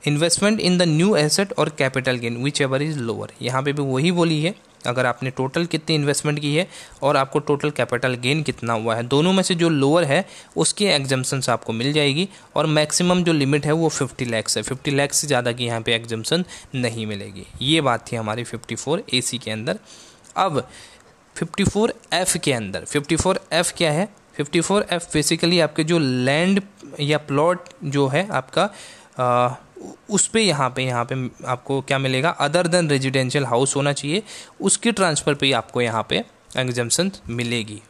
investment in the new asset और capital gain whichever is lower यहाँ पे भी वही बोली है अगर आपने टोटल कितनी इन्वेस्टमेंट की है और आपको टोटल कैपिटल गेन कितना हुआ है दोनों में से जो लोअर है उसकी एग्जम्पन्स आपको मिल जाएगी और मैक्सिमम जो लिमिट है वो फिफ्टी लैक्स है फिफ्टी लैक्स से ज़्यादा की यहाँ पर एग्जाम्सन नहीं मिलेगी ये बात थी हमारी फिफ्टी फोर ए सी के अंदर अब फिफ्टी फोर एफ़ के अंदर फिफ्टी फोर एफ़ क्या है फिफ्टी फोर एफ़ बेसिकली आपके जो लैंड या प्लॉट जो है आपका उस पर यहाँ पे यहाँ पे आपको क्या मिलेगा अदर देन रेजिडेंशियल हाउस होना चाहिए उसके ट्रांसफ़र पे आपको यहाँ पे एग्जम्सन मिलेगी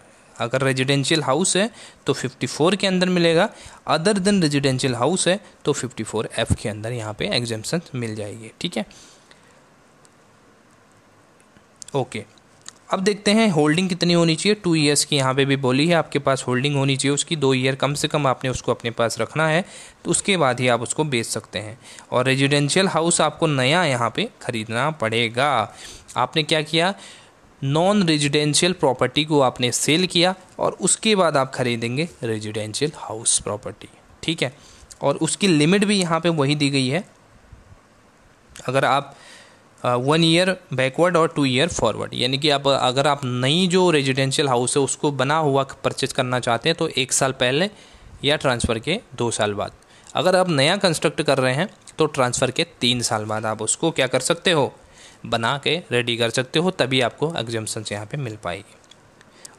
अगर रेजिडेंशियल हाउस है तो 54 के अंदर मिलेगा अदर देन रेजिडेंशियल हाउस है तो 54 एफ के अंदर यहाँ पे एग्जम्सन मिल जाएगी ठीक है ओके okay. अब देखते हैं होल्डिंग कितनी होनी चाहिए टू ईयर्स की यहाँ पे भी बोली है आपके पास होल्डिंग होनी चाहिए उसकी दो ईयर कम से कम आपने उसको अपने पास रखना है तो उसके बाद ही आप उसको बेच सकते हैं और रेजिडेंशियल हाउस आपको नया यहाँ पे ख़रीदना पड़ेगा आपने क्या किया नॉन रेजिडेंशियल प्रॉपर्टी को आपने सेल किया और उसके बाद आप खरीदेंगे रेजिडेंशियल हाउस प्रॉपर्टी ठीक है और उसकी लिमिट भी यहाँ पर वही दी गई है अगर आप वन ईयर बैकवर्ड और टू ईयर फॉरवर्ड यानी कि आप अगर आप नई जो रेजिडेंशियल हाउस है उसको बना हुआ परचेज करना चाहते हैं तो एक साल पहले या ट्रांसफ़र के दो साल बाद अगर आप नया कंस्ट्रक्ट कर रहे हैं तो ट्रांसफ़र के तीन साल बाद आप उसको क्या कर सकते हो बना के रेडी कर सकते हो तभी आपको एग्जाम्सन्स यहाँ पे मिल पाएगी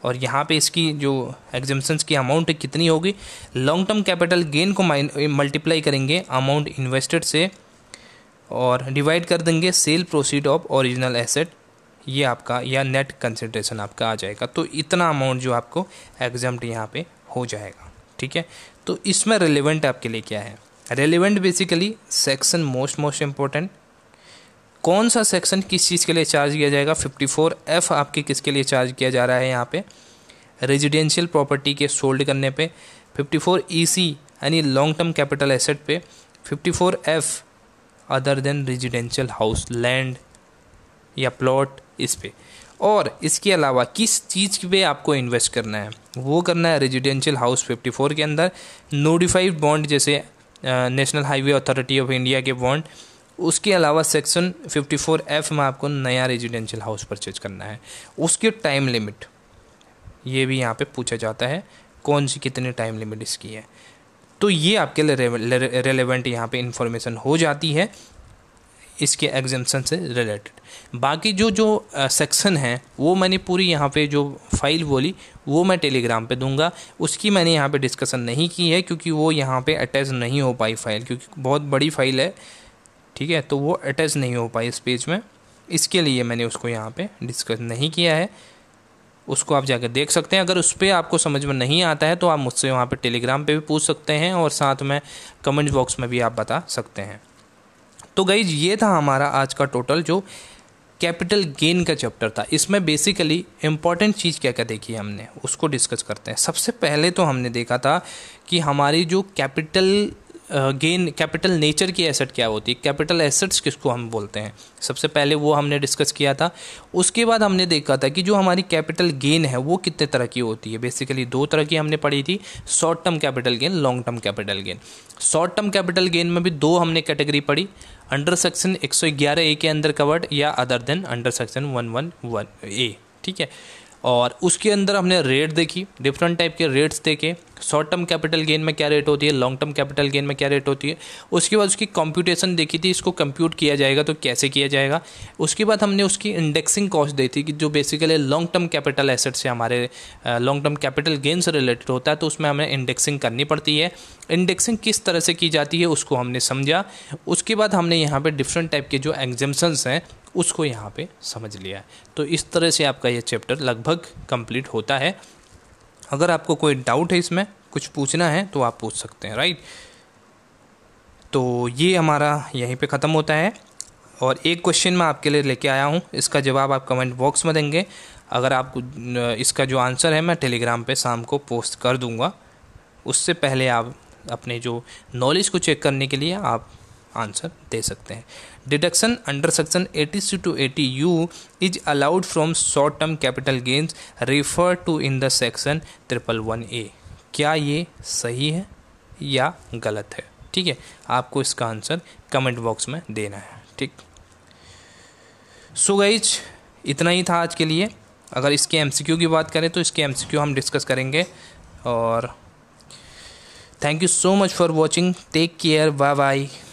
और यहाँ पे इसकी जो एग्जाम्सन्स की अमाउंट कितनी होगी लॉन्ग टर्म कैपिटल गेन को मल्टीप्लाई करेंगे अमाउंट इन्वेस्टेड से और डिवाइड कर देंगे sale proceed of original asset ये आपका या नेट कंसिड्रेशन आपका आ जाएगा तो इतना अमाउंट जो आपको एग्जाम्ट यहाँ पे हो जाएगा ठीक है तो इसमें रेलिवेंट आपके लिए क्या है relevant basically section most most important कौन सा सेक्शन किस चीज़ के लिए चार्ज किया जाएगा 54 एफ आपके किसके लिए चार्ज किया जा रहा है यहाँ पे रेजिडेंशियल प्रॉपर्टी के सोल्ड करने पे 54 सी e यानी लॉन्ग टर्म कैपिटल एसेट पे 54 F other than residential house land या प्लॉट इस पर और इसके अलावा किस चीज़ पे आपको इन्वेस्ट करना है वो करना है रेजिडेंशियल हाउस 54 के अंदर नोटिफाइड बॉन्ड जैसे national highway authority of India के बॉन्ड उसके अलावा सेक्शन 54 एफ में आपको नया रेजिडेंशियल हाउस परचेज करना है उसके टाइम लिमिट ये भी यहाँ पे पूछा जाता है कौन सी कितनी टाइम लिमिट इसकी है तो ये आपके लिए रेलिवेंट यहाँ पे इंफॉर्मेशन हो जाती है इसके एग्जामेशन से रिलेटेड बाकी जो जो सेक्शन है वो मैंने पूरी यहाँ पे जो फाइल बोली वो मैं टेलीग्राम पे दूंगा उसकी मैंने यहाँ पे डिस्कशन नहीं की है क्योंकि वो यहाँ पे अटैच नहीं हो पाई फाइल क्योंकि बहुत बड़ी फाइल है ठीक है तो वो अटैच नहीं हो पाई इस पेज में इसके लिए मैंने उसको यहाँ पे डिस्कस नहीं किया है उसको आप जाकर देख सकते हैं अगर उस पर आपको समझ में नहीं आता है तो आप मुझसे वहाँ पर टेलीग्राम पर भी पूछ सकते हैं और साथ में कमेंट बॉक्स में भी आप बता सकते हैं तो गई ये था हमारा आज का टोटल जो कैपिटल गेन का चैप्टर था इसमें बेसिकली इम्पॉर्टेंट चीज़ क्या क्या देखी है हमने उसको डिस्कस करते हैं सबसे पहले तो हमने देखा था कि हमारी जो कैपिटल गेन कैपिटल नेचर की एसेट क्या होती है कैपिटल एसेट्स किसको हम बोलते हैं सबसे पहले वो हमने डिस्कस किया था उसके बाद हमने देखा था कि जो हमारी कैपिटल गेन है वो कितने तरह की होती है बेसिकली दो तरह की हमने पढ़ी थी short term capital gain long term capital gain short term capital gain में भी दो हमने कैटेगरी पढ़ी अंडर सेक्शन एक ए के अंदर कवर्ड या other than under section one A ठीक है और उसके अंदर हमने रेट देखी डिफरेंट टाइप के रेट्स देखे शॉर्ट टर्म कैपिटल गेन में क्या रेट होती है लॉन्ग टर्म कैपिटल गेन में क्या रेट होती है उसके बाद उसकी कंप्यूटेशन देखी थी इसको कंप्यूट किया जाएगा तो कैसे किया जाएगा उसके बाद हमने उसकी इंडेक्सिंग कॉस्ट दी थी कि जो basically long term capital asset से हमारे लॉन्ग टर्म कैपिटल गेन से रिलेटेड होता है तो उसमें हमें इंडेक्सिंग करनी पड़ती है इंडेक्सिंग किस तरह से की जाती है उसको हमने समझा उसके बाद हमने यहाँ पर डिफरेंट टाइप के जो एग्जेम्सन्स हैं उसको यहाँ पे समझ लिया है तो इस तरह से आपका ये चैप्टर लगभग कंप्लीट होता है अगर आपको कोई डाउट है इसमें कुछ पूछना है तो आप पूछ सकते हैं राइट तो ये हमारा यहीं पे ख़त्म होता है और एक क्वेश्चन मैं आपके लिए लेके आया हूँ इसका जवाब आप कमेंट बॉक्स में देंगे अगर आप इसका जो आंसर है मैं टेलीग्राम पे शाम को पोस्ट कर दूँगा उससे पहले आप अपने जो नॉलेज को चेक करने के लिए आप आंसर दे सकते हैं deduction under section C two eighty U is allowed from short term capital gains refer to in the section triple one A क्या ये सही है या गलत है ठीक है आपको इसका आंसर कमेंट बॉक्स में देना है ठीक सो so गाइज इतना ही था आज के लिए अगर इसके एमसीक्यू की बात करें तो इसके एमसीक्यू हम डिस्कस करेंगे और thank you so much for watching take care bye bye